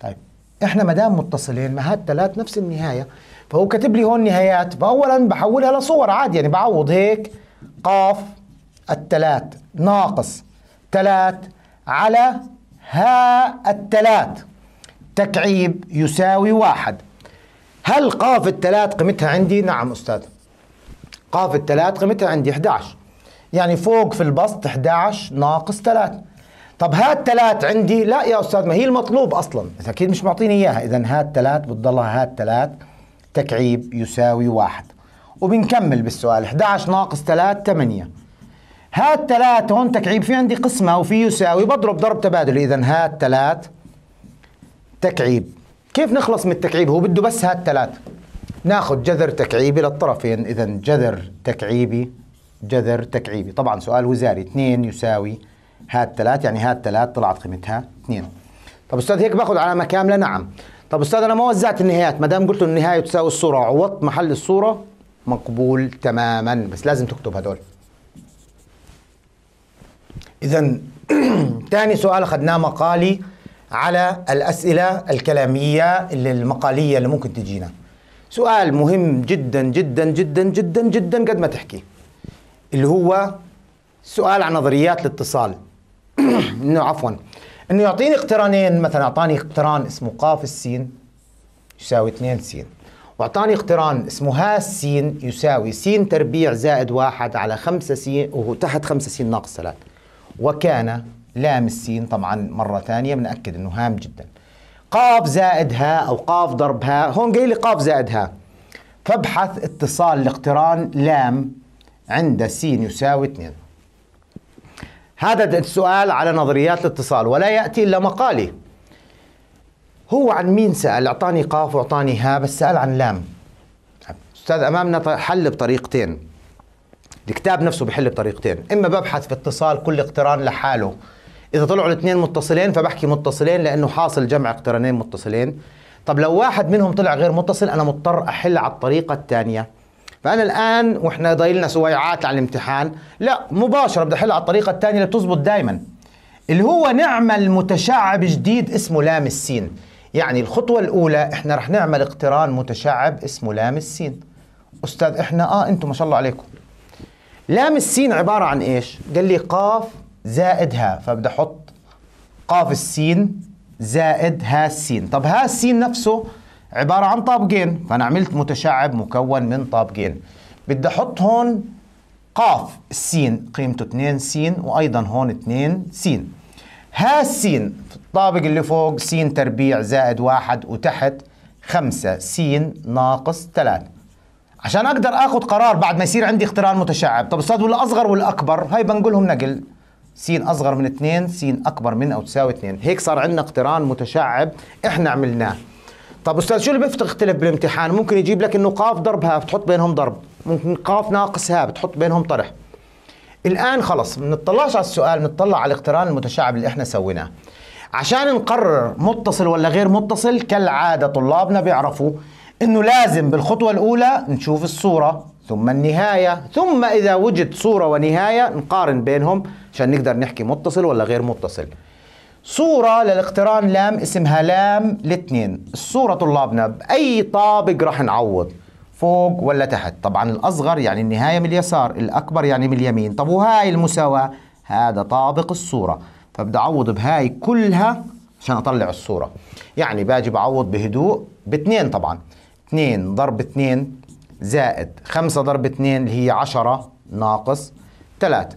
طيب إحنا ما دام متصلين ما هات ثلاث نفس النهاية فهو كاتب لي هون نهايات فأولا بحولها لصور عادي يعني بعوض هيك قاف الثلاث ناقص ثلاث على ها الثلاث تكعيب يساوي واحد هل قاف الثلاث قيمتها عندي؟ نعم أستاذ قاف الثلاث قيمتها عندي 11 يعني فوق في البسط 11 ناقص 3 طب هات 3 عندي لا يا استاذ ما هي المطلوب اصلا اكيد مش معطيني اياها اذا هات 3 بتضلها هات 3 تكعيب يساوي 1 وبنكمل بالسؤال 11 ناقص 3 8 هات 3 هون تكعيب في عندي قسمة وفي يساوي بضرب ضرب تبادل إذا هات 3 تكعيب كيف نخلص من التكعيب هو بده بس هات 3 ناخذ جذر تكعيبي للطرفين اذا جذر تكعيبي جذر تكعيبي طبعا سؤال وزاري 2 يساوي هات 3 يعني هات 3 طلعت قيمتها 2 طب استاذ هيك باخذ علامه كامله نعم طب استاذ انا ما وزعت النهايات ما دام قلت النهايه تساوي الصوره عوضت محل الصوره مقبول تماما بس لازم تكتب هدول اذا ثاني سؤال اخذناه مقالي على الاسئله الكلاميه اللي المقاليه اللي ممكن تجينا سؤال مهم جدا جدا جدا جدا جدا قد ما تحكي اللي هو سؤال عن نظريات الاتصال انه عفوا انه يعطيني اقترانين مثلا اعطاني اقتران اسمه قاف السين يساوي 2 سين واعطاني اقتران اسمه ها السين يساوي سين تربيع زائد واحد على 5 سين وهو تحت 5 سين ناقص 3 وكان لام السين طبعا مره ثانيه بناكد انه هام جدا قاف زائد هاء أو قاف ضرب هاء هون قايل لي قاف زائد هاء فابحث اتصال الاقتران لام عند س يساوي 2 هذا السؤال على نظريات الاتصال ولا يأتي إلا مقالي هو عن مين سأل أعطاني قاف وأعطاني هاء بس سأل عن لام أستاذ أمامنا حل بطريقتين الكتاب نفسه بحل بطريقتين إما ببحث في اتصال كل اقتران لحاله اذا طلعوا الاثنين متصلين فبحكي متصلين لانه حاصل جمع اقترانين متصلين طب لو واحد منهم طلع غير متصل انا مضطر احل على الطريقه الثانيه فانا الان واحنا ضايلنا سويعات على الامتحان لا مباشره بدي احل على الطريقه الثانيه اللي بتزبط دائما اللي هو نعمل متشعب جديد اسمه لام السين يعني الخطوة الأولى إحنا رح نعمل اقتران متشعب اسمه لام السين أستاذ إحنا آه أنتم ما شاء الله عليكم لام السين عبارة عن إيش؟ قال لي قاف زائد ها فبدي احط قاف السين زائد ها السين طب ها السين نفسه عبارة عن طابقين فأنا عملت متشعب مكون من طابقين بدي أحط هون قاف السين قيمته 2 سين وأيضا هون 2 سين ها السين في الطابق اللي فوق سين تربيع زائد واحد وتحت خمسة سين ناقص ثلاث عشان أقدر أخذ قرار بعد ما يصير عندي اختراع متشعب طب أستاذ ولا أصغر ولا أكبر هاي بنقولهم نقل س اصغر من 2 س اكبر من او تساوي 2 هيك صار عندنا اقتران متشعب احنا عملناه طب استاذ شو اللي بيختلف بالامتحان ممكن يجيب لك انه قاف ضرب ها بتحط بينهم ضرب ممكن قاف ناقص ها بتحط بينهم طرح الان خلص بنطلعش على السؤال بنطلع على الاقتران المتشعب اللي احنا سويناه عشان نقرر متصل ولا غير متصل كالعاده طلابنا بيعرفوا انه لازم بالخطوه الاولى نشوف الصوره ثم النهاية ثم إذا وجد صورة ونهاية نقارن بينهم عشان نقدر نحكي متصل ولا غير متصل صورة للاقتران لام اسمها لام الاثنين الصورة طلابنا بأي طابق راح نعوض فوق ولا تحت طبعا الأصغر يعني النهاية من اليسار الأكبر يعني من اليمين طب وهاي المساواة هذا طابق الصورة فبدي أعوض بهاي كلها عشان أطلع الصورة يعني باجي بعوض بهدوء باثنين طبعا اثنين ضرب اثنين زائد 5 ضرب 2 اللي هي 10 ناقص 3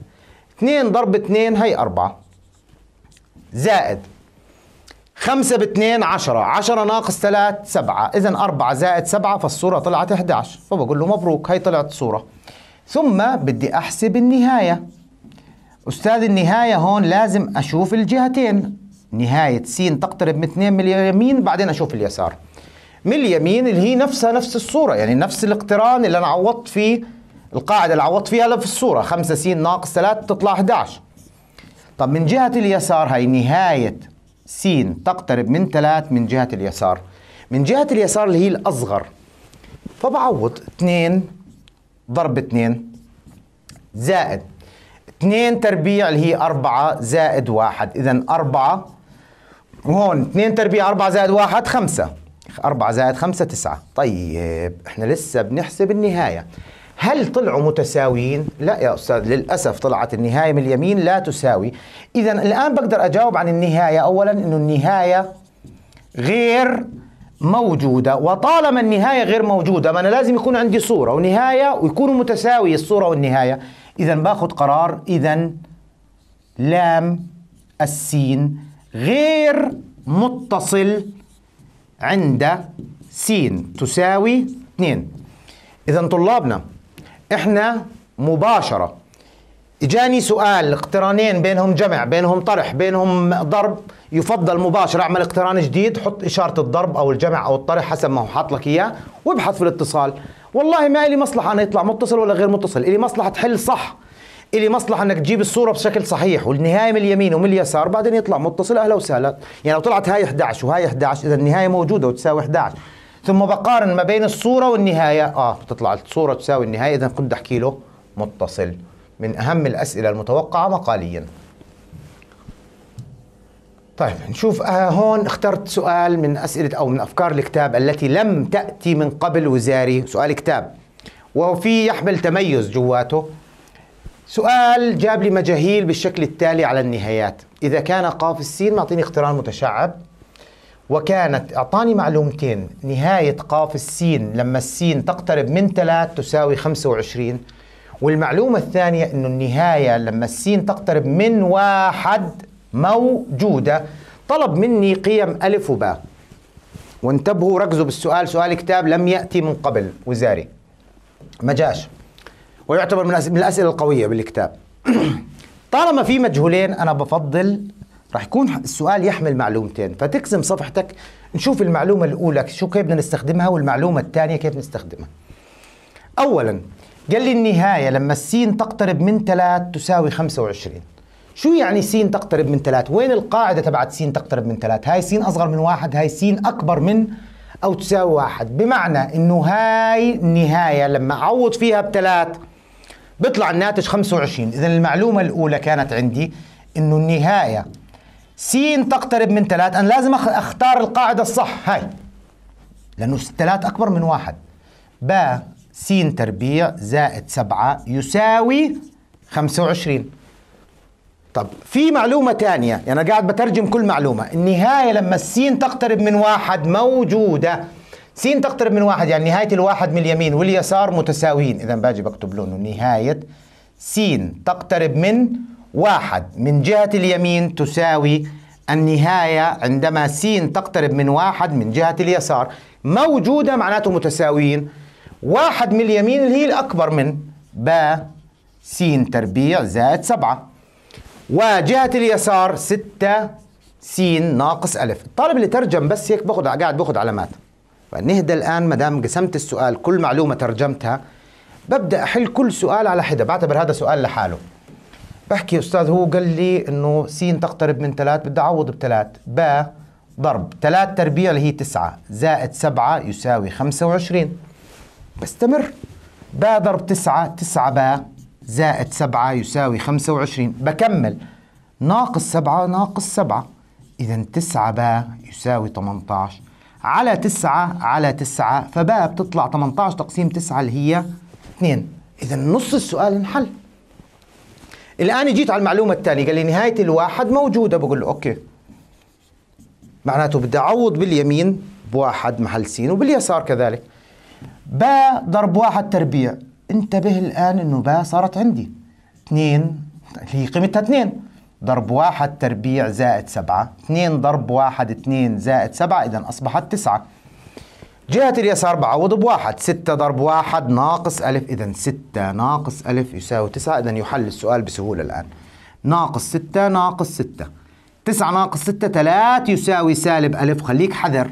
2 ضرب 2 هي 4 زائد 5 ب 2 10 10 ناقص 3 7 إذا 4 زائد 7 فالصورة طلعت 11 فبقول له مبروك هي طلعت الصورة ثم بدي أحسب النهاية أستاذ النهاية هون لازم أشوف الجهتين نهاية س تقترب من 2 من اليمين بعدين أشوف اليسار من اليمين اللي هي نفسها نفس الصورة يعني نفس الاقتران اللي أنا عوضت فيه القاعدة اللي عوضت فيها في الصورة 5 س ناقص 3 تطلع 11 طب من جهة اليسار هي نهاية س تقترب من 3 من جهة اليسار من جهة اليسار اللي هي الأصغر فبعوض 2 ضرب 2 زائد 2 تربيع اللي هي 4 زائد 1 إذا 4 وهون 2 تربيع 4 زائد 1 5 4 زائد 5 9 طيب احنا لسه بنحسب النهايه هل طلعوا متساويين؟ لا يا استاذ للاسف طلعت النهايه من اليمين لا تساوي اذا الان بقدر اجاوب عن النهايه اولا انه النهايه غير موجودة وطالما النهاية غير موجودة ما أنا لازم يكون عندي صورة ونهاية ويكونوا متساوي الصورة والنهاية إذا باخذ قرار إذا لام السين غير متصل عند س تساوي 2 إذا طلابنا إحنا مباشرة إجاني سؤال اقترانين بينهم جمع بينهم طرح بينهم ضرب يفضل مباشرة أعمل اقتران جديد حط إشارة الضرب أو الجمع أو الطرح حسب ما هو حاط لك إياه وابحث في الاتصال والله ما لي مصلحة أنا يطلع متصل ولا غير متصل إلي مصلحة تحل صح إلي مصلحة أنك تجيب الصورة بشكل صحيح والنهاية من اليمين ومن اليسار بعدين يطلع متصل أهلا وسهلا يعني لو طلعت هاي 11 وهاي 11 إذا النهاية موجودة وتساوي 11 ثم بقارن ما بين الصورة والنهاية آه بتطلع الصورة تساوي النهاية إذا كنت أحكي له متصل من أهم الأسئلة المتوقعة مقاليا طيب نشوف آه هون اخترت سؤال من أسئلة أو من أفكار الكتاب التي لم تأتي من قبل وزاري سؤال كتاب وفي يحمل تميز جواته سؤال جاب لي مجاهيل بالشكل التالي على النهايات إذا كان قاف السين معطيني اقتران متشعب وكانت أعطاني معلومتين نهاية قاف السين لما السين تقترب من 3 تساوي 25 والمعلومة الثانية أنه النهاية لما السين تقترب من واحد موجودة طلب مني قيم ألف وباء وانتبهوا ركزوا بالسؤال سؤال كتاب لم يأتي من قبل وزاري ما جاش ويعتبر من الاسئله القويه بالكتاب طالما في مجهولين انا بفضل راح يكون السؤال يحمل معلومتين فتقسم صفحتك نشوف المعلومه الاولى شو كيف بدنا نستخدمها والمعلومه الثانيه كيف نستخدمها اولا قال لي النهايه لما السين تقترب من 3 تساوي 25 شو يعني سين تقترب من 3 وين القاعده تبعت سين تقترب من 3 هاي سين اصغر من واحد هاي سين اكبر من او تساوي واحد بمعنى انه هاي النهايه لما اعوض فيها بثلاث بيطلع الناتج 25 اذا المعلومه الاولى كانت عندي انه النهايه س تقترب من 3 انا لازم اختار القاعده الصح هاي لانه 3 اكبر من واحد ب س تربيع زائد 7 يساوي 25 طب في معلومة يعني أنا قاعد بترجم كل معلومة النهاية لما السين تقترب من واحد موجودة س تقترب من واحد يعني نهاية الواحد من اليمين واليسار متساويين إذا باجي بكتب لون نهاية س تقترب من واحد من جهة اليمين تساوي النهاية عندما س تقترب من واحد من جهة اليسار موجودة معناته متساويين واحد من اليمين اللي هي الأكبر من ب س تربيع زائد سبعة وجهة اليسار ستة س ناقص ألف الطالب اللي ترجم بس هيك بأخذ قاعد بأخذ علامات فنهدى الآن ما دام قسمت السؤال كل معلومة ترجمتها ببدأ أحل كل سؤال على حدة بعتبر هذا سؤال لحاله بحكي أستاذ هو قال لي إنه س تقترب من ثلاث بدي أعوض بثلاث ب ضرب ثلاث تربيع اللي هي تسعة زائد سبعة يساوي خمسة وعشرين بستمر ب ضرب تسعة تسعة ب زائد سبعة يساوي خمسة وعشرين بكمل ناقص سبعة ناقص سبعة إذا تسعة ب يساوي 18 على 9 على 9 فبقى بتطلع 18 تقسيم 9 اللي هي 2 إذا نص السؤال انحل الآن جيت على المعلومة الثانيه قال لي نهاية الواحد موجودة بقول له أوكي معناته بدي أعوض باليمين بواحد محل س وباليسار كذلك باء ضرب واحد تربيع انتبه الآن إنه باء صارت عندي 2 اللي هي قيمتها 2 ضرب واحد تربيع زائد سبعة اثنين ضرب واحد اثنين زائد سبعة إذا أصبحت تسعة جهة اليسار بعوض بواحد ستة ضرب واحد ناقص ألف إذا ستة ناقص ألف يساوي تسعة إذا يحل السؤال بسهولة الآن ناقص ستة ناقص ستة تسعة ناقص ستة ثلاث يساوي سالب ألف خليك حذر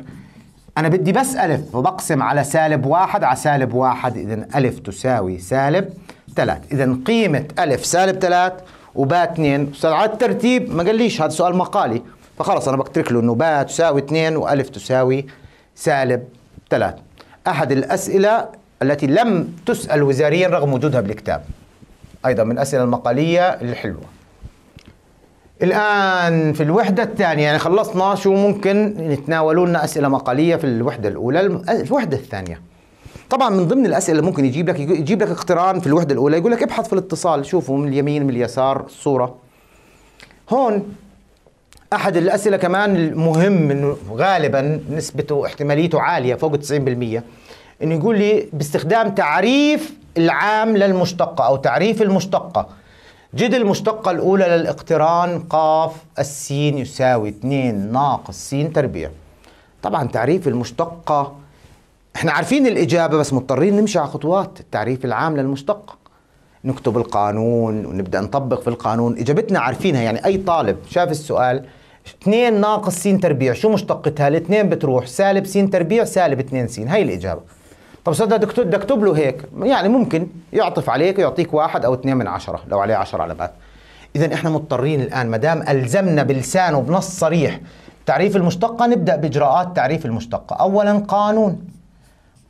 أنا بدي بس ألف وبقسم على سالب واحد على سالب واحد إذا ألف تساوي سالب ثلاث إذا قيمة ألف سالب ثلاث وباء 2 استاذ على الترتيب ما قال ليش هذا سؤال مقالي فخلص انا بترك له انه باء تساوي 2 والف تساوي سالب 3 احد الاسئله التي لم تسال وزاريا رغم وجودها بالكتاب ايضا من الاسئله المقاليه الحلوه الان في الوحده الثانيه يعني خلصنا شو ممكن نتناولوا لنا اسئله مقاليه في الوحده الاولى الوحده الثانيه طبعا من ضمن الاسئله اللي ممكن يجيب لك يجيب لك اقتران في الوحده الاولى يقول لك ابحث في الاتصال شوفوا من اليمين من اليسار الصوره هون احد الاسئله كمان المهم انه غالبا نسبته احتماليته عاليه فوق 90% انه يقول لي باستخدام تعريف العام للمشتقه او تعريف المشتقه جد المشتقة الأولى للاقتران قاف السين يساوي 2 ناقص س تربيع طبعا تعريف المشتقة احنا عارفين الإجابة بس مضطرين نمشي على خطوات التعريف العام للمشتق نكتب القانون ونبدأ نطبق في القانون إجابتنا عارفينها يعني أي طالب شاف السؤال 2 ناقص س تربيع شو مشتقتها الاثنين بتروح سالب س تربيع سالب 2 س هي الإجابة طب استاذ بدي اكتب له هيك يعني ممكن يعطف عليك ويعطيك واحد او اثنين من عشرة لو عليه عشر علامات اذا احنا مضطرين الان ما دام الزمنا بلسان وبنص صريح تعريف المشتقة نبدأ بإجراءات تعريف المشتقة أولا قانون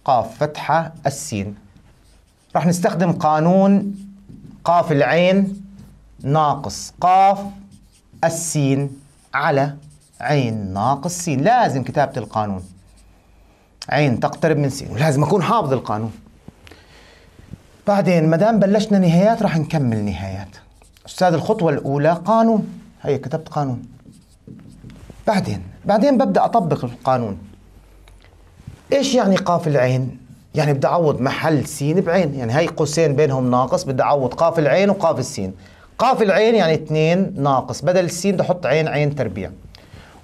قاف فتحة السين راح نستخدم قانون قاف العين ناقص قاف السين على عين ناقص سين لازم كتابة القانون عين تقترب من سين ولازم أكون حافظ القانون بعدين ما دام بلشنا نهايات راح نكمل نهايات أستاذ الخطوة الأولى قانون هي كتبت قانون بعدين بعدين ببدأ أطبق القانون ايش يعني قاف العين يعني بدي اعوض محل سين بعين يعني هي قوسين بينهم ناقص بدي اعوض قاف العين وقاف السين قاف العين يعني اثنين ناقص بدل السين بدي احط عين عين تربيع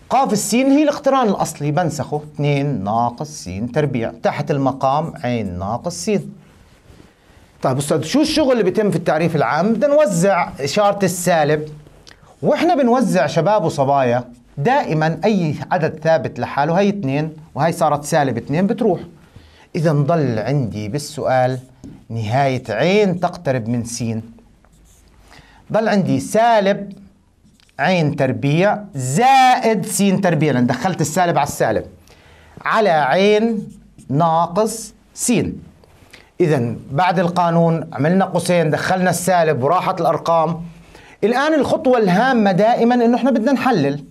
قاف السين هي الاقتران الاصلي بنسخه اثنين ناقص س تربيع تحت المقام عين ناقص سين. طيب استاذ شو الشغل اللي بيتم في التعريف العام بدنا نوزع اشاره السالب واحنا بنوزع شباب وصبايا دائما أي عدد ثابت لحاله هي 2 وهي صارت سالب 2 بتروح إذا ضل عندي بالسؤال نهاية عين تقترب من سين ضل عندي سالب عين تربيع زائد سين تربيع لأن دخلت السالب على السالب على عين ناقص سين إذا بعد القانون عملنا قوسين دخلنا السالب وراحت الأرقام الآن الخطوة الهامة دائما إنه إحنا بدنا نحلل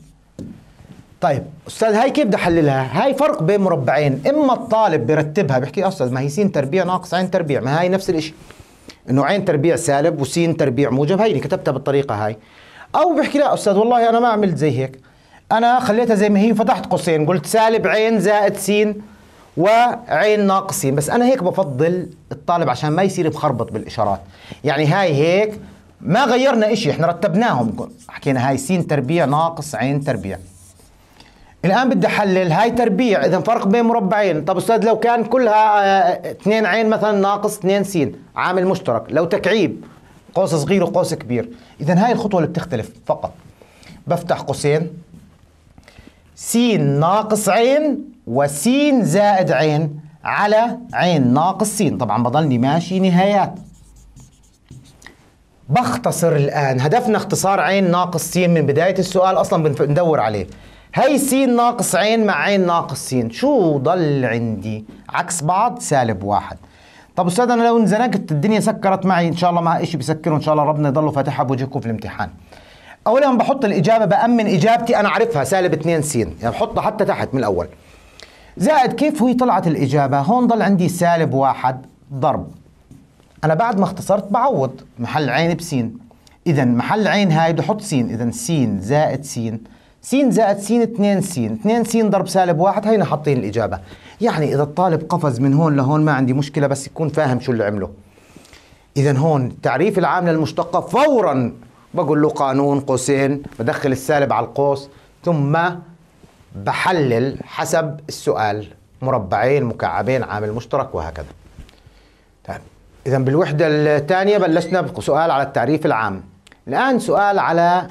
طيب استاذ هاي كيف بدي احللها؟ هاي فرق بين مربعين، اما الطالب بيرتبها بحكي استاذ ما هي س تربيع ناقص ع تربيع، ما هاي نفس الشيء. انه ع تربيع سالب وس تربيع موجب، هي اللي كتبتها بالطريقه هاي. او بحكي لا استاذ والله انا ما عملت زي هيك. انا خليتها زي ما هي فتحت قوسين، قلت سالب عين زائد س وعين ناقص س، بس انا هيك بفضل الطالب عشان ما يصير مخربط بالاشارات. يعني هاي هيك ما غيرنا شيء، احنا رتبناهم، حكينا هاي س تربيع ناقص ع تربيع. الان بدي احلل هاي تربيع اذا فرق بين مربعين طب استاذ لو كان كلها آه، اثنين عين مثلا ناقص اثنين سين عامل مشترك لو تكعيب قوس صغير وقوس كبير اذا هاي الخطوه اللي بتختلف فقط بفتح قوسين سين ناقص عين وسين زائد عين على عين ناقص سين طبعا بضلني ماشي نهايات بختصر الآن هدفنا اختصار عين ناقص سين من بداية السؤال أصلا بندور عليه هي س ناقص ع مع ع ناقص س شو ضل عندي عكس بعض سالب واحد طب استاذ انا لو انزنقت الدنيا سكرت معي ان شاء الله ما شيء بسكره ان شاء الله ربنا يضله فاتحها بوجهكم في الامتحان اولا بحط الاجابه بامن اجابتي انا عارفها سالب 2 س يعني بحطها حتى تحت من الاول زائد كيف هي طلعت الاجابه هون ضل عندي سالب واحد ضرب انا بعد ما اختصرت بعوض محل عين بسين اذا محل عين هاي بحط س اذا س زائد س س زائد س 2 س 2 س ضرب سالب واحد هينا حاطين الإجابة يعني إذا الطالب قفز من هون لهون ما عندي مشكلة بس يكون فاهم شو اللي عمله إذا هون التعريف العام للمشتقة فورا بقول له قانون قوسين بدخل السالب على القوس ثم بحلل حسب السؤال مربعين مكعبين عامل مشترك وهكذا طيب إذا بالوحدة الثانية بلشنا بسؤال على التعريف العام الآن سؤال على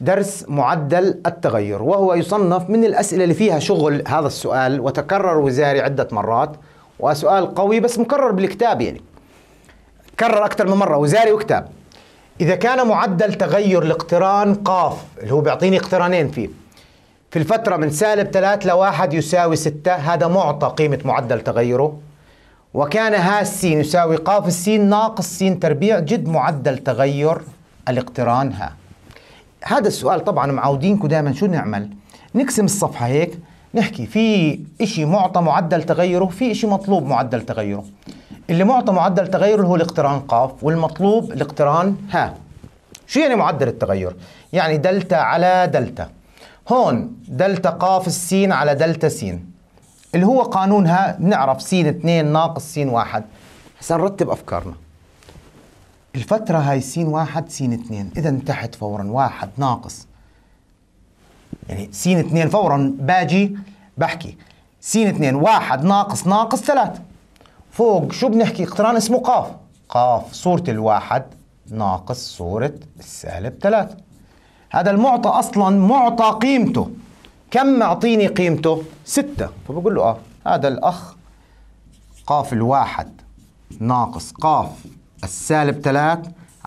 درس معدل التغير وهو يصنف من الأسئلة اللي فيها شغل هذا السؤال وتكرر وزاري عدة مرات وسؤال قوي بس مكرر بالكتاب يعني كرر أكثر من مرة وزاري وكتاب إذا كان معدل تغير الاقتران قاف اللي هو بيعطيني اقترانين فيه في الفترة من سالب 3 لواحد يساوي 6 هذا معطى قيمة معدل تغيره وكان ها السين يساوي قاف السين ناقص سين تربيع جد معدل تغير الاقتران ها هذا السؤال طبعا معودينكم دائما شو نعمل نقسم الصفحه هيك نحكي في إشي معطى معدل تغيره في إشي مطلوب معدل تغيره اللي معطى معدل تغيره هو الاقتران قاف والمطلوب الاقتران ها شو يعني معدل التغير يعني دلتا على دلتا هون دلتا قاف السين على دلتا سين اللي هو قانونها نعرف سين 2 ناقص سين 1 هسه نرتب أفكارنا الفترة هاي سين واحد سين اثنين إذا انتحت فورا واحد ناقص يعني سين اثنين فورا باجي بحكي سين اثنين واحد ناقص ناقص ثلاث فوق شو بنحكي اقتران اسمه قاف قاف صورة الواحد ناقص صورة السالب ثلاث هذا المعطى أصلا معطى قيمته كم معطيني قيمته؟ ستة فبقول له آه هذا الأخ قاف الواحد ناقص قاف السالب 3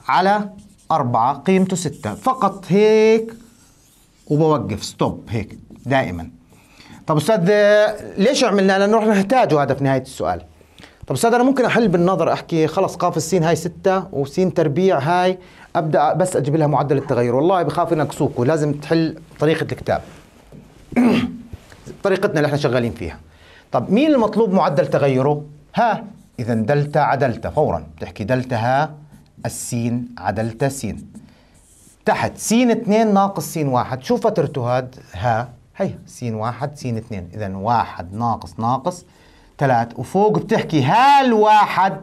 على 4 قيمته 6 فقط هيك وبوقف ستوب هيك دائما طب استاذ ليش عملنا لانه رح نحتاجه هذا في نهايه السؤال طب استاذ انا ممكن احل بالنظر احكي خلص قاف السين هاي 6 وسين تربيع هاي ابدا بس اجيب لها معدل التغير والله بخاف انك ينقصوكوا لازم تحل طريقه الكتاب طريقتنا اللي احنا شغالين فيها طب مين المطلوب معدل تغيره ها إذا دلتا عدلتا فورا بتحكي دلتا ها السين عدلتا سين تحت سين اثنين ناقص سين واحد شو فترته هاد ها هي سين واحد سين اثنين إذا واحد ناقص ناقص ثلاث وفوق بتحكي ها الواحد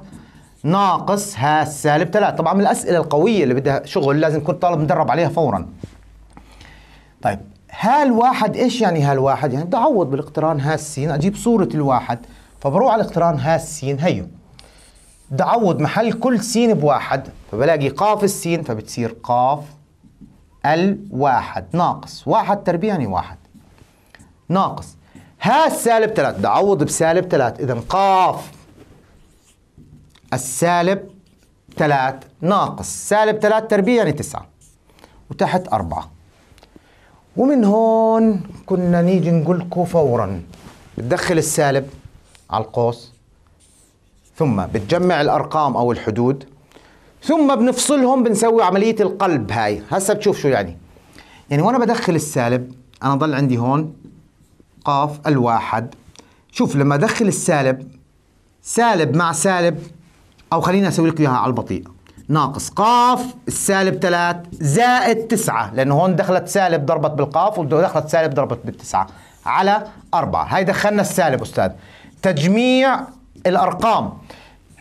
ناقص ها السالب ثلاث طبعا من الأسئلة القوية اللي بدها شغل لازم يكون طالب مدرب عليها فورا طيب ها الواحد ايش يعني ها الواحد يعني بدي اعوض بالاقتران السين اجيب صورة الواحد فبروح على اقتران ها السين هيو اعوض محل كل سين بواحد فبلاقي قاف السين فبتصير قاف الواحد ناقص واحد تربيع يعني واحد ناقص ها السالب ثلاث بدي اعوض بسالب ثلاث إذا قاف السالب ثلاث ناقص سالب ثلاث تربيع يعني تسعة وتحت أربعة ومن هون كنا نيجي نقول لكم فورا بتدخل السالب على القوس ثم بتجمع الأرقام أو الحدود ثم بنفصلهم بنسوي عملية القلب هاي هسا بتشوف شو يعني يعني وأنا بدخل السالب أنا ضل عندي هون قاف الواحد شوف لما أدخل السالب سالب مع سالب أو خليني أسوي لك إياها على البطيء ناقص قاف السالب 3 زائد 9 لأنه هون دخلت سالب ضربت بالقاف ودخلت سالب ضربت بالتسعة على 4 هاي دخلنا السالب أستاذ تجميع الأرقام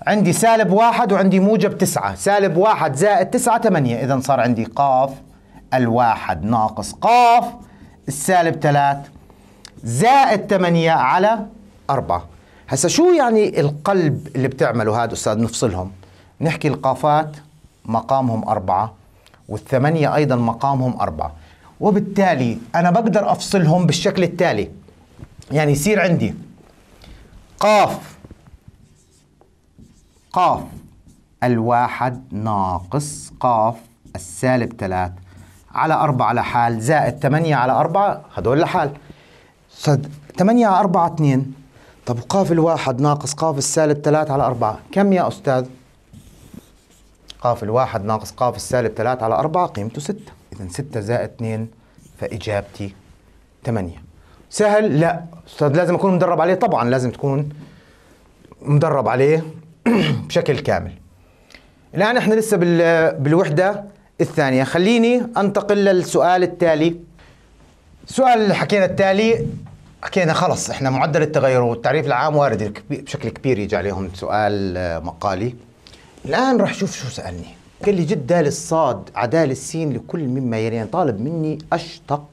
عندي سالب واحد وعندي موجب تسعة سالب واحد زائد تسعة ثمانية إذا صار عندي قاف الواحد ناقص قاف السالب ثلاث زائد ثمانية على أربعة هسا شو يعني القلب اللي بتعمله هذا أستاذ نفصلهم نحكي القافات مقامهم أربعة والثمانية أيضا مقامهم أربعة وبالتالي أنا بقدر أفصلهم بالشكل التالي يعني يصير عندي قاف قاف الواحد ناقص قاف السالب ثلاث على أربعة لحال زائد ثمانية على أربعة هدول لحال صد ثمانية على أربعة اثنين طب قاف الواحد ناقص قاف السالب ثلاث على أربعة كم يا أستاذ قاف الواحد ناقص قاف السالب ثلاث على أربعة قيمته ستة إذا ستة زائد اثنين فإجابتي ثمانية سهل لا استاذ لازم اكون مدرب عليه طبعا لازم تكون مدرب عليه بشكل كامل الان احنا لسه بالوحده الثانيه خليني انتقل للسؤال التالي السؤال اللي حكينا التالي حكينا خلص احنا معدل التغير والتعريف العام وارد بشكل كبير يجي عليهم سؤال آه، مقالي الان راح اشوف شو سالني قال لي جد دال الصاد عدال السين لكل مما يلي يعني طالب مني اشتق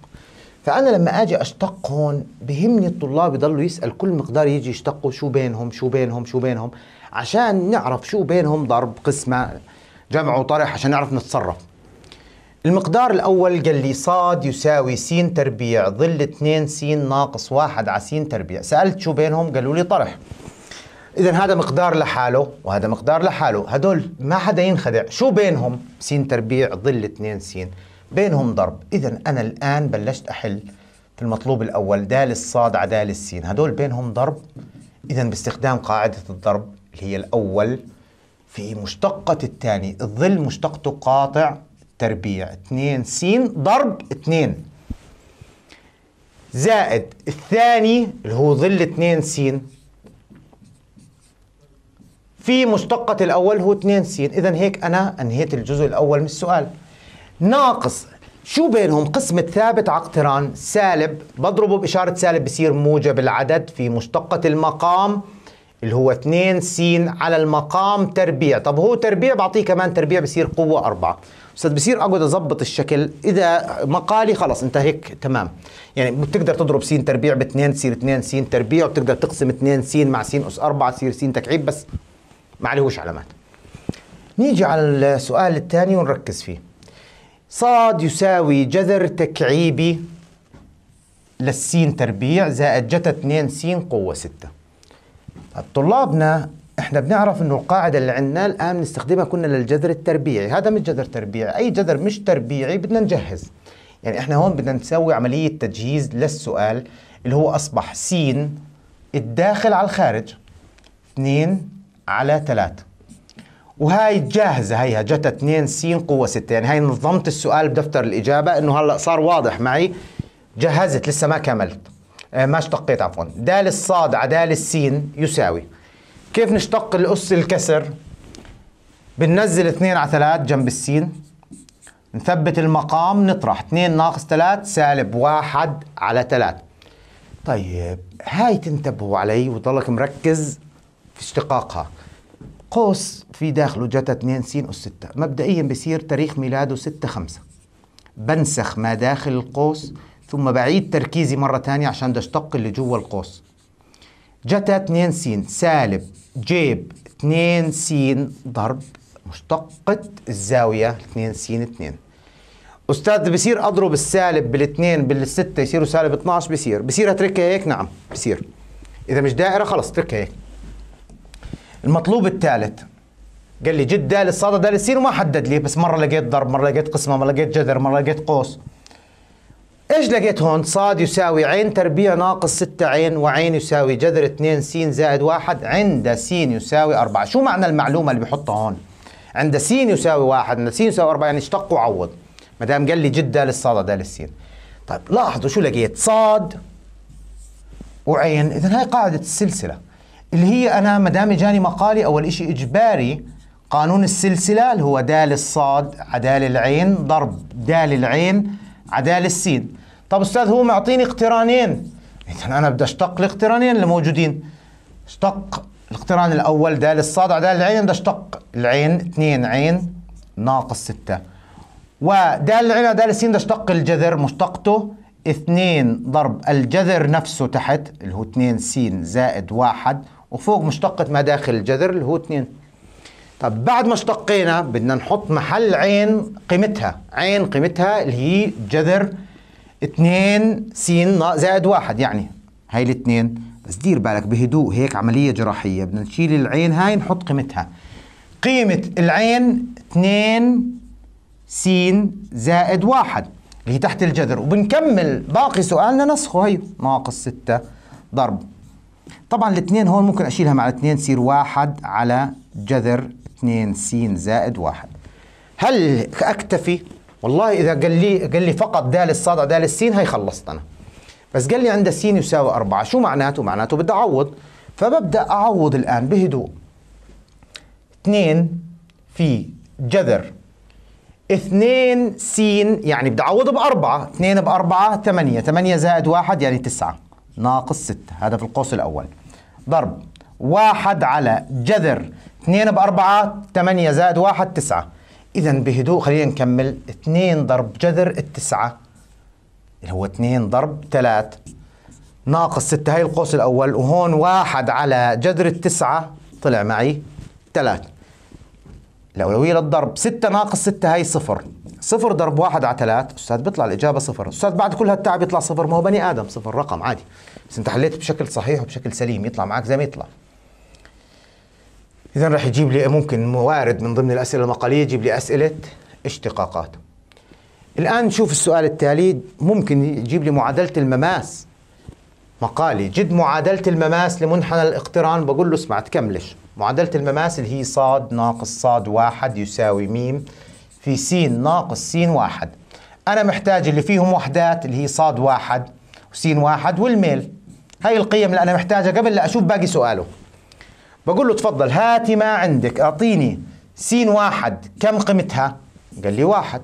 فانا لما اجي اشتق هون بهمني الطلاب يضلوا يسال كل مقدار يجي يشتقوا شو بينهم شو بينهم شو بينهم عشان نعرف شو بينهم ضرب قسمه جمع وطرح عشان نعرف نتصرف المقدار الأول قال لي صاد يساوي س تربيع ظل 2 س ناقص 1 على س تربيع سألت شو بينهم قالوا لي طرح إذا هذا مقدار لحاله وهذا مقدار لحاله هدول ما حدا ينخدع شو بينهم س تربيع ظل 2 س بينهم ضرب إذا أنا الآن بلشت أحل في المطلوب الأول دال الصاد على دال السين هدول بينهم ضرب إذا باستخدام قاعدة الضرب اللي هي الأول في مشتقة الثاني الظل مشتقته قاطع تربيع 2 س ضرب 2 زائد الثاني اللي هو ظل 2 س في مشتقة الأول هو 2 س إذا هيك أنا أنهيت الجزء الأول من السؤال ناقص شو بينهم قسم الثابت عقتران سالب بضربه بإشارة سالب بصير موجب العدد في مشتقة المقام اللي هو 2 س على المقام تربيع طب هو تربيع بعطيه كمان تربيع بصير قوة 4 استاذ بصير اقعد أضبط الشكل اذا مقالي خلص انت هيك تمام يعني بتقدر تضرب س تربيع ب 2 تصير 2 س تربيع وبتقدر تقسم 2 س مع س اس 4 تصير س تكعيب بس ما عليهوش علامات نيجي على السؤال الثاني ونركز فيه صاد يساوي جذر تكعيبي للسين تربيع زائد جتا 2 س قوة 6 طلابنا احنا بنعرف انه القاعدة اللي عندنا الآن بنستخدمها كنا للجذر التربيعي، هذا مش جذر تربيعي، أي جذر مش تربيعي بدنا نجهز. يعني احنا هون بدنا نسوي عملية تجهيز للسؤال اللي هو أصبح س الداخل على الخارج 2 على 3 وهاي جاهزة هيها جت 2 س قوة 6 يعني هاي نظمت السؤال بدفتر الإجابة إنه هلأ صار واضح معي جهزت لسه ما كملت آه، ما اشتقيت عفوا دال الصاد على عدال السين يساوي كيف نشتق الأس الكسر بننزل 2 على 3 جنب السين نثبت المقام نطرح 2 ناقص 3 سالب 1 على 3 طيب هاي تنتبهوا علي وتضلك مركز في اشتقاقها قوس في داخله جتا 2 س أس 6 مبدئيا بصير تاريخ ميلاده 6 5 بنسخ ما داخل القوس ثم بعيد تركيزي مرة ثانية عشان بدي اشتق اللي جوا القوس جتا 2 س سالب جيب 2 س ضرب مشتقة الزاوية 2 س 2 أستاذ بصير أضرب السالب بالاثنين بالستة يصيروا سالب 12 بصير بصير أتركها هيك نعم بصير إذا مش دائرة خلص اتركها هيك المطلوب الثالث قال لي جد دال الصاد دال السين وما حدد لي بس مرة لقيت ضرب مرة لقيت قسمة مرة لقيت جذر مرة لقيت قوس ايش لقيت هون صاد يساوي عين تربيع ناقص 6 عين وعين يساوي جذر 2 س زائد 1 عند س يساوي 4 شو معنى المعلومة اللي بحطها هون عند س يساوي 1 عند س يساوي 4 يعني اشتق وعوض ما دام قال لي جد دال الصاد دال السين طيب لاحظوا شو لقيت صاد وعين اذا هاي قاعدة السلسلة اللي هي انا ما دام اجاني مقالي اول شيء اجباري قانون السلسله اللي هو دال الصاد عدال العين ضرب دال العين عدال السين طب استاذ هو معطيني اقترانين اذا انا بدي اشتق الاقترانين اللي موجودين اشتق الاقتران الاول دال الصاد عدال العين بدي اشتق العين 2 عين ناقص 6 ودال العين عدال السين بدي اشتق الجذر مشتقته 2 ضرب الجذر نفسه تحت اللي هو 2 س زائد 1 وفوق مشتقة ما داخل الجذر اللي هو 2 طب بعد ما اشتقينا بدنا نحط محل عين قيمتها عين قيمتها اللي هي جذر 2 س زائد 1 يعني هاي الاثنين بس دير بالك بهدوء هيك عملية جراحية بدنا نشيل العين هاي نحط قيمتها قيمة العين 2 س زائد 1 اللي هي تحت الجذر وبنكمل باقي سؤالنا نسخه هيو ناقص 6 ضرب طبعا الاثنين هون ممكن اشيلها مع الاثنين تصير واحد على جذر 2 س زائد واحد هل اكتفي والله اذا قال لي قال لي فقط دال الصاد على دال السين هي خلصت انا بس قال لي عنده س يساوي أربعة شو معناته معناته بدي اعوض فببدا اعوض الان بهدوء 2 في جذر 2 س يعني بدي اعوض بأربعة 2 بأربعة 8 8 زائد 1 يعني 9 ناقص 6 هذا في القوس الأول ضرب واحد على جذر 2 4 8 زائد 1 9 إذا بهدوء خلينا نكمل 2 ضرب جذر التسعة اللي يعني هو 2 ضرب 3 ناقص 6 هي القوس الأول وهون واحد على جذر التسعة طلع معي 3 الأولوية للضرب 6 ناقص 6 هي صفر صفر ضرب واحد على ثلاث أستاذ بيطلع الإجابة صفر أستاذ بعد كل هالتعب يطلع صفر ما هو بني آدم صفر رقم عادي بس أنت حليت بشكل صحيح وبشكل سليم يطلع معك زي ما يطلع إذا رح يجيب لي ممكن موارد من ضمن الأسئلة المقالية يجيب لي أسئلة اشتقاقات الآن نشوف السؤال التالي ممكن يجيب لي معادلة المماس مقالي جد معادلة المماس لمنحنى الاقتران بقول له اسمع تكملش معادلة المماس اللي هي صاد ناقص صاد واحد يساوي ميم في س ناقص س واحد أنا محتاج اللي فيهم وحدات اللي هي صاد واحد وس واحد والميل هاي القيم اللي أنا محتاجها قبل لا أشوف باقي سؤاله بقول له تفضل هاتي ما عندك أعطيني س واحد كم قيمتها قال لي واحد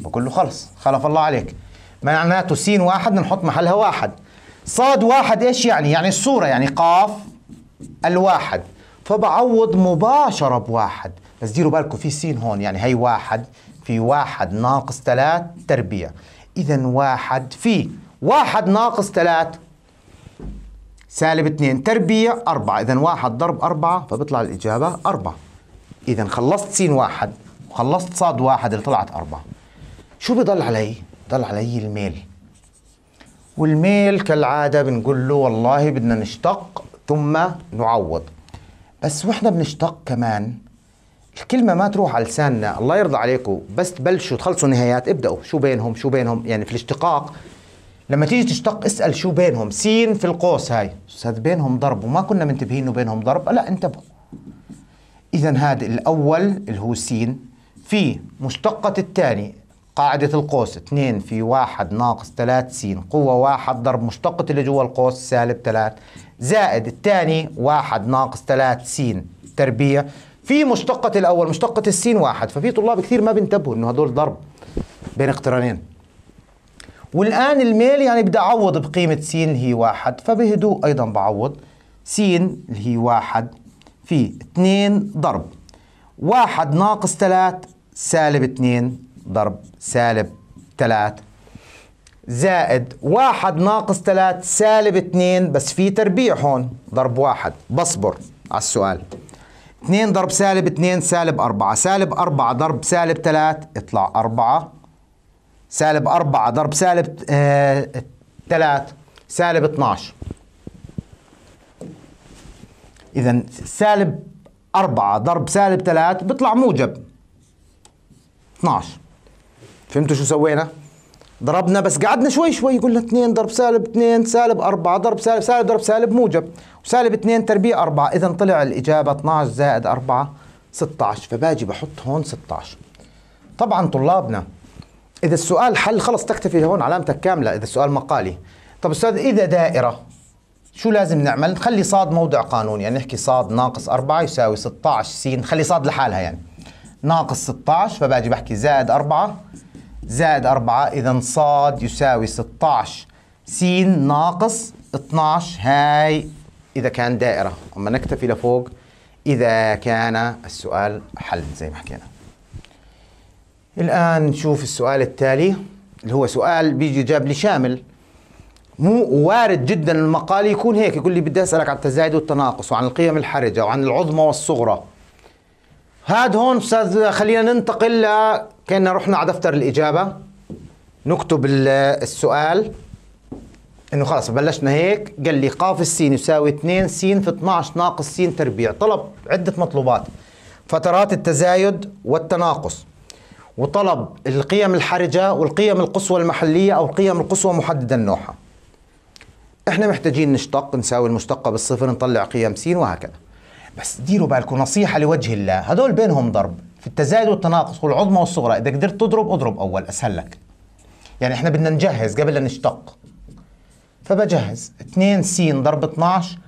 بقول له خلص خلف الله عليك معناته س واحد نحط محلها واحد صاد واحد ايش يعني؟ يعني الصورة يعني قاف الواحد فبعوض مباشرة بواحد بس ديروا بالكم في سين هون يعني هي واحد في واحد ناقص ثلاث تربيع إذا واحد في واحد ناقص ثلاث سالب اثنين تربيع أربعة إذا واحد ضرب أربعة فبطلع الإجابة أربعة إذا خلصت سين واحد وخلصت صاد واحد اللي طلعت أربعة شو بضل علي؟ ضل علي الميل والميل كالعادة بنقول له والله بدنا نشتق ثم نعوض بس واحنا بنشتق كمان الكلمة ما تروح على لساننا الله يرضى عليكم بس تبلشوا تخلصوا نهايات ابدأوا شو بينهم شو بينهم يعني في الاشتقاق لما تيجي تشتق اسأل شو بينهم سين في القوس هاي أستاذ بينهم ضرب وما كنا منتبهين إنه بينهم ضرب لا انتبهوا إذا هذا الأول اللي هو سين في مشتقة الثاني قاعدة القوس 2 في 1 ناقص 3 سين قوة 1 ضرب مشتقة اللي جوا القوس سالب 3 زائد الثاني 1 ناقص 3 سين تربيع في مشتقة الأول مشتقة السين واحد ففي طلاب كثير ما بينتبهوا إنه هدول ضرب بين اقترانين والآن الميل يعني بدي أعوض بقيمة سين اللي هي واحد فبهدوء أيضا بعوض سين اللي هي واحد في اثنين ضرب واحد ناقص ثلاث سالب اثنين ضرب سالب ثلاث زائد واحد ناقص ثلاث سالب اثنين بس في تربيع هون ضرب واحد بصبر على السؤال 2 ضرب سالب 2 سالب 4 سالب 4 ضرب سالب 3 اطلع 4 سالب 4 ضرب سالب 3 آه، سالب 12 إذا سالب 4 ضرب سالب 3 بيطلع موجب 12 فهمتوا شو سوينا؟ ضربنا بس قعدنا شوي شوي قلنا 2 ضرب سالب 2 سالب 4 ضرب سالب سالب ضرب سالب موجب وسالب 2 تربيع 4 اذا طلع الاجابه 12 زائد 4 16 فباجي بحط هون 16 طبعا طلابنا اذا السؤال حل خلص تكتفي هون علامتك كامله اذا السؤال مقالي طب استاذ اذا دائره شو لازم نعمل نخلي صاد موضع قانوني يعني نحكي صاد ناقص 4 يساوي 16 س نخلي صاد لحالها يعني ناقص 16 فباجي بحكي زائد 4 زائد 4 إذا صاد يساوي 16 س ناقص 12 هاي إذا كان دائرة أما نكتفي لفوق إذا كان السؤال حل زي ما حكينا الآن نشوف السؤال التالي اللي هو سؤال بيجي جاب لي شامل مو وارد جدا المقال يكون هيك يقول لي بدي اسالك عن التزايد والتناقص وعن القيم الحرجه وعن العظمى والصغرى هاد هون استاذ خلينا ننتقل كأننا رحنا على دفتر الإجابة نكتب السؤال انه خلص بلشنا هيك قال لي قاف السين يساوي 2 س في 12 ناقص س تربيع طلب عده مطلوبات فترات التزايد والتناقص وطلب القيم الحرجه والقيم القصوى المحليه او القيم القصوى محدده النوحة احنا محتاجين نشتق نساوي المشتقه بالصفر نطلع قيم سين وهكذا بس ديروا بالكم نصيحه لوجه الله هذول بينهم ضرب في التزايد والتناقص والعظمى والصغرى اذا قدرت تضرب اضرب اول اسهل لك يعني احنا بدنا نجهز قبل لا نشتق فبجهز 2 س ضرب 12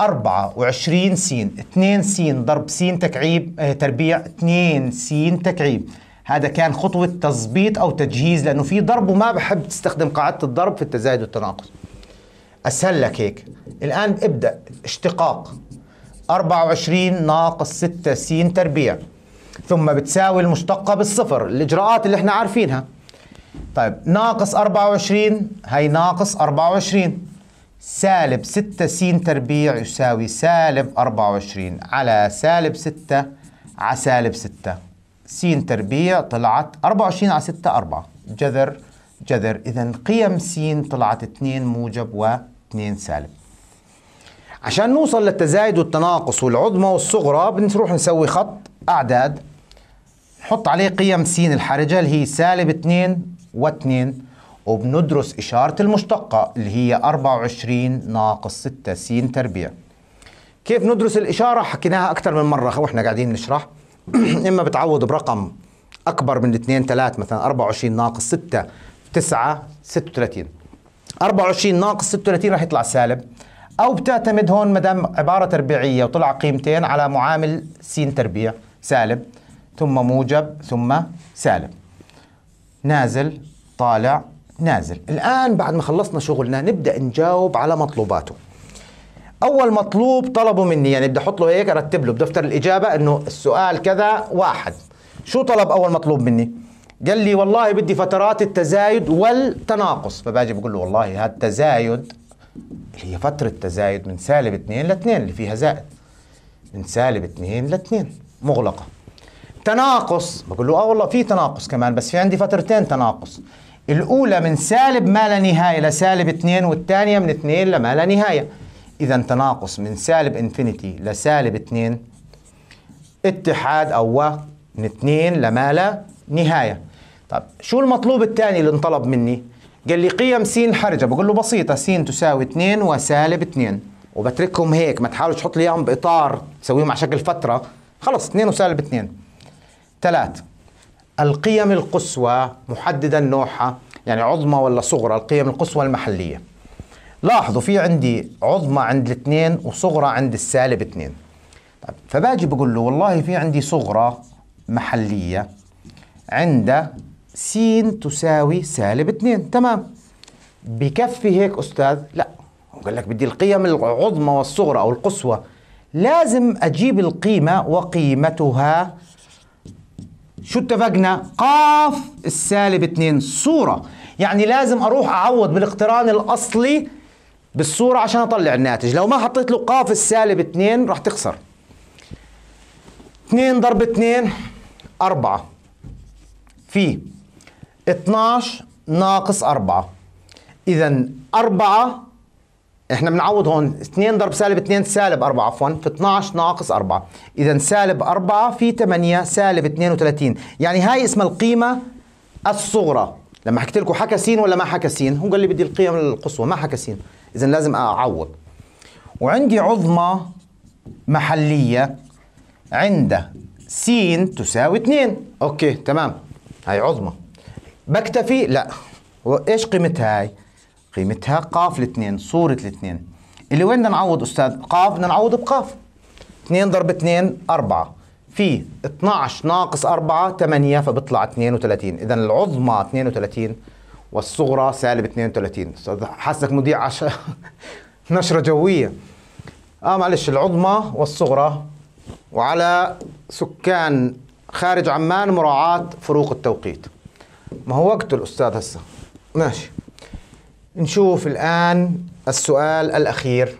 24 س 2 س ضرب س تكعيب اه تربيع 2 س تكعيب هذا كان خطوة تظبيط أو تجهيز لأنه في ضرب وما بحب تستخدم قاعدة الضرب في التزايد والتناقص أسهل لك هيك الآن ابدأ اشتقاق 24 ناقص 6 س تربيع ثم بتساوي المشتقة بالصفر الإجراءات اللي احنا عارفينها طيب ناقص 24 هي ناقص 24 سالب 6 س تربيع يساوي سالب 24 على سالب 6 على سالب 6 س تربيع طلعت 24 على 6 4 جذر جذر إذا قيم س طلعت 2 موجب و2 سالب عشان نوصل للتزايد والتناقص والعظمى والصغرى بنروح نسوي خط أعداد حط عليه قيم س الحرجة اللي هي سالب 2 و2 وبندرس إشارة المشتقة اللي هي 24 ناقص 6 س تربيع كيف ندرس الإشارة حكيناها أكثر من مرة وإحنا قاعدين نشرح إما بتعوض برقم أكبر من 2 3 مثلا 24 ناقص 6 9 36 24 ناقص 36 راح يطلع سالب أو بتعتمد هون مدام عبارة تربيعية وطلع قيمتين على معامل س تربيع سالب ثم موجب ثم سالب نازل طالع نازل الآن بعد ما خلصنا شغلنا نبدأ نجاوب على مطلوباته أول مطلوب طلبه مني يعني بدي أحط له هيك أرتب له بدفتر الإجابة إنه السؤال كذا واحد شو طلب أول مطلوب مني؟ قال لي والله بدي فترات التزايد والتناقص فباجي بقول له والله هذا التزايد اللي هي فترة تزايد من سالب 2 ل 2 اللي فيها زائد من سالب 2 ل 2 مغلقة تناقص بقول له اه والله في تناقص كمان بس في عندي فترتين تناقص الاولى من سالب ما لا نهايه لسالب 2 والثانيه من 2 لما لا نهايه اذا تناقص من سالب انفينيتي لسالب 2 اتحاد او من 2 لما لا نهايه طب شو المطلوب الثاني اللي انطلب مني قال لي قيم س حرجه بقول له بسيطه س تساوي 2 وسالب 2 وبتركهم هيك ما تحاولش تحط لي اياهم باطار تسويهم على شكل فتره خلص 2 وسالب 2 ثلاث القيم القصوى محددا نوعها يعني عظمى ولا صغرى القيم القصوى المحلية لاحظوا في عندي عظمى عند الاثنين وصغرى عند السالب اثنين طيب فباجي بقول له والله في عندي صغرى محلية عند س تساوي سالب اثنين تمام بكفي هيك أستاذ لا قال لك بدي القيم العظمى والصغرى أو القصوى لازم أجيب القيمة وقيمتها شو اتفقنا قاف السالب 2 صورة يعني لازم اروح اعوض بالاقتران الاصلي بالصورة عشان اطلع الناتج لو ما حطيت له قاف السالب 2 راح تخسر 2 ضرب 2 4 في 12 ناقص 4 إذا 4 احنا بنعوض هون 2 ضرب سالب 2 سالب 4 عفوا في 12 ناقص 4 اذا سالب 4 في 8 سالب 32 يعني هاي اسمها القيمه الصغرى لما حكيت لكم حكى سين ولا ما حكى سين هو قال لي بدي القيم القصوى ما حكى سين اذا لازم اعوض وعندي عظمى محليه عند س تساوي 2 اوكي تمام هاي عظمى بكتفي لا وايش قيمتها هاي قيمتها قاف الاثنين صورة الاثنين اللي وين بدنا نعوض أستاذ قاف بدنا نعوض بقاف 2 ضرب 2 4 في 12 ناقص 4 8 فبيطلع 32 إذا العظمى 32 والصغرى سالب 32 أستاذ حاسك مذيع عش... نشرة جوية آه معلش العظمى والصغرى وعلى سكان خارج عمان مراعاة فروق التوقيت ما هو وقته الأستاذ هسه ماشي نشوف الآن السؤال الأخير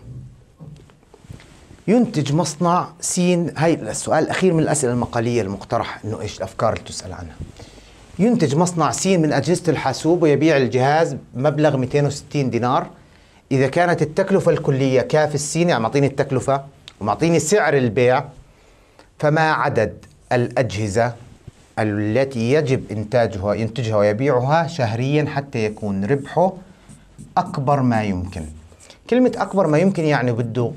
ينتج مصنع سين هاي السؤال الأخير من الأسئلة المقالية المقترح إنه إيش الأفكار اللي تسأل عنها ينتج مصنع سين من أجهزة الحاسوب ويبيع الجهاز مبلغ 260 دينار إذا كانت التكلفة الكلية كاف السين يعني معطيني التكلفة ومعطيني سعر البيع فما عدد الأجهزة التي يجب إنتاجها ينتجها ويبيعها شهريا حتى يكون ربحه اكبر ما يمكن كلمه اكبر ما يمكن يعني بده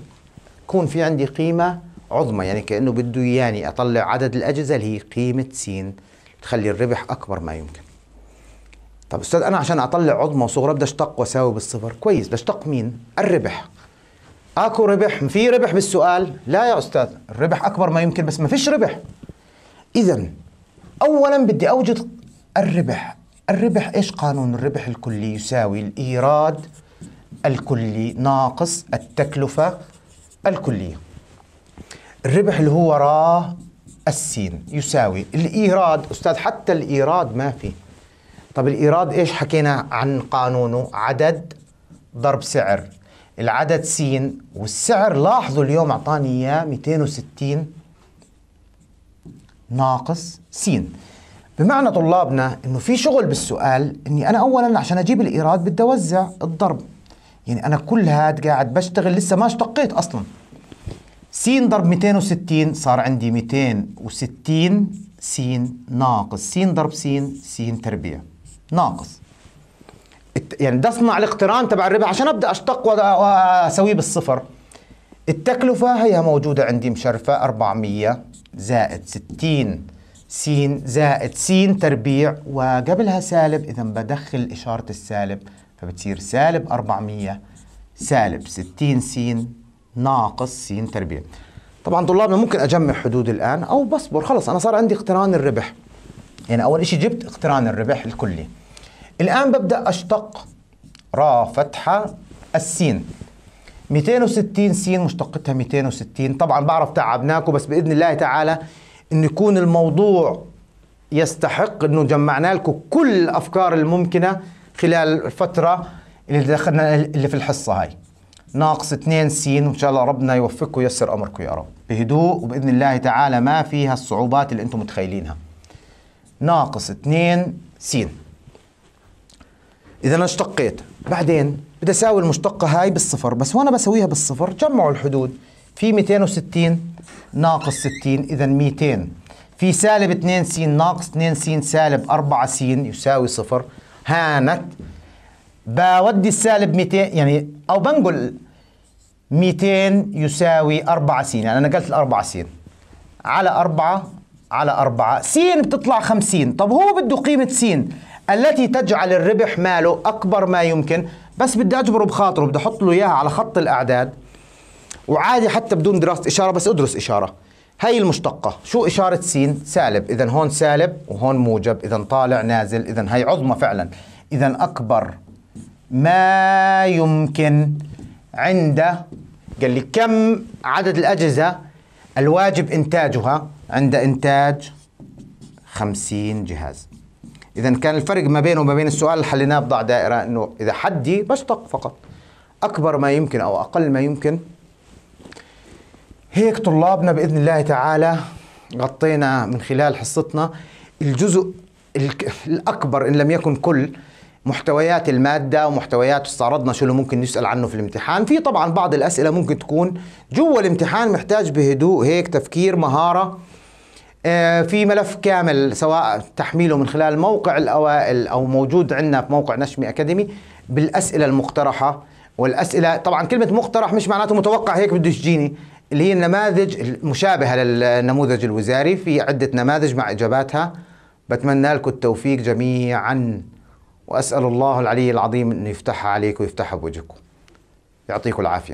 يكون في عندي قيمه عظمى يعني كانه بده اياني اطلع عدد الاجهزه اللي هي قيمه سين تخلي الربح اكبر ما يمكن طب استاذ انا عشان اطلع عظمى وصغرى بدي اشتق واساوي بالصفر كويس بدي اشتق مين الربح اكو ربح في ربح بالسؤال لا يا استاذ الربح اكبر ما يمكن بس ما فيش ربح اذا اولا بدي اوجد الربح الربح ايش قانون الربح الكلي يساوي الايراد الكلي ناقص التكلفه الكليه الربح اللي هو راه السين يساوي الايراد استاذ حتى الايراد ما في طب الايراد ايش حكينا عن قانونه عدد ضرب سعر العدد سين والسعر لاحظوا اليوم اعطاني اياه 260 ناقص سين بمعنى طلابنا انه في شغل بالسؤال اني انا اولا عشان اجيب الايراد بدي اوزع الضرب يعني انا كل هاد قاعد بشتغل لسه ما اشتقيت اصلا س ضرب 260 صار عندي 260 س ناقص س ضرب س س تربيع ناقص يعني بدي اصنع الاقتران تبع الربح عشان ابدا اشتق واسويه بالصفر التكلفة هي موجودة عندي مشرفة 400 زائد 60 س زائد س تربيع وقبلها سالب إذا بدخل إشارة السالب فبتصير سالب 400 سالب 60 س ناقص س تربيع طبعا طلابنا ممكن أجمع حدود الآن أو بصبر خلص أنا صار عندي اقتران الربح يعني أول شيء جبت اقتران الربح الكلي الآن ببدأ أشتق را فتحة السين 260 س مشتقتها 260 طبعا بعرف تعبناكم بس بإذن الله تعالى ان يكون الموضوع يستحق انه جمعنا لكم كل الافكار الممكنه خلال الفتره اللي دخلنا اللي في الحصه هاي ناقص 2 س وان شاء الله ربنا يوفقكم ويسر امركم يا رب بهدوء وباذن الله تعالى ما فيها الصعوبات اللي انتم متخيلينها ناقص 2 س اذا انا اشتقيت بعدين بدي اساوي المشتقه هاي بالصفر بس وانا بسويها بالصفر جمعوا الحدود في 260 ناقص 60 إذا 200 في سالب 2 س ناقص 2 س سالب 4 س يساوي صفر هانت بودي السالب 200 يعني أو بنقل 200 يساوي 4 س يعني أنا قلت الأربعة س على 4 على 4 س بتطلع 50 طب هو بده قيمة س التي تجعل الربح ماله أكبر ما يمكن بس بدي أجبره بخاطره بدي أحط له إياها على خط الأعداد وعادي حتى بدون دراسة إشارة بس ادرس إشارة هاي المشتقة شو إشارة سين سالب إذا هون سالب وهون موجب إذا طالع نازل إذا هاي عظمى فعلا إذا أكبر ما يمكن عند قال لي كم عدد الأجهزة الواجب إنتاجها عند إنتاج 50 جهاز إذا كان الفرق ما بينه وما بين السؤال اللي حليناه بضع دائرة إنه إذا حدي بشتق فقط أكبر ما يمكن أو أقل ما يمكن هيك طلابنا باذن الله تعالى غطينا من خلال حصتنا الجزء الاكبر ان لم يكن كل محتويات الماده ومحتويات استعرضنا شو اللي ممكن نسال عنه في الامتحان في طبعا بعض الاسئله ممكن تكون جوا الامتحان محتاج بهدوء هيك تفكير مهاره آه، في ملف كامل سواء تحميله من خلال موقع الاوائل او موجود عندنا في موقع نشمي اكاديمي بالاسئله المقترحه والاسئله طبعا كلمه مقترح مش معناته متوقع هيك بده يجيني اللي هي النماذج المشابهة للنموذج الوزاري في عدة نماذج مع إجاباتها بتمنى لكم التوفيق جميعا وأسأل الله العلي العظيم أن يفتحها عليكم ويفتحها بوجهكم يعطيكم العافية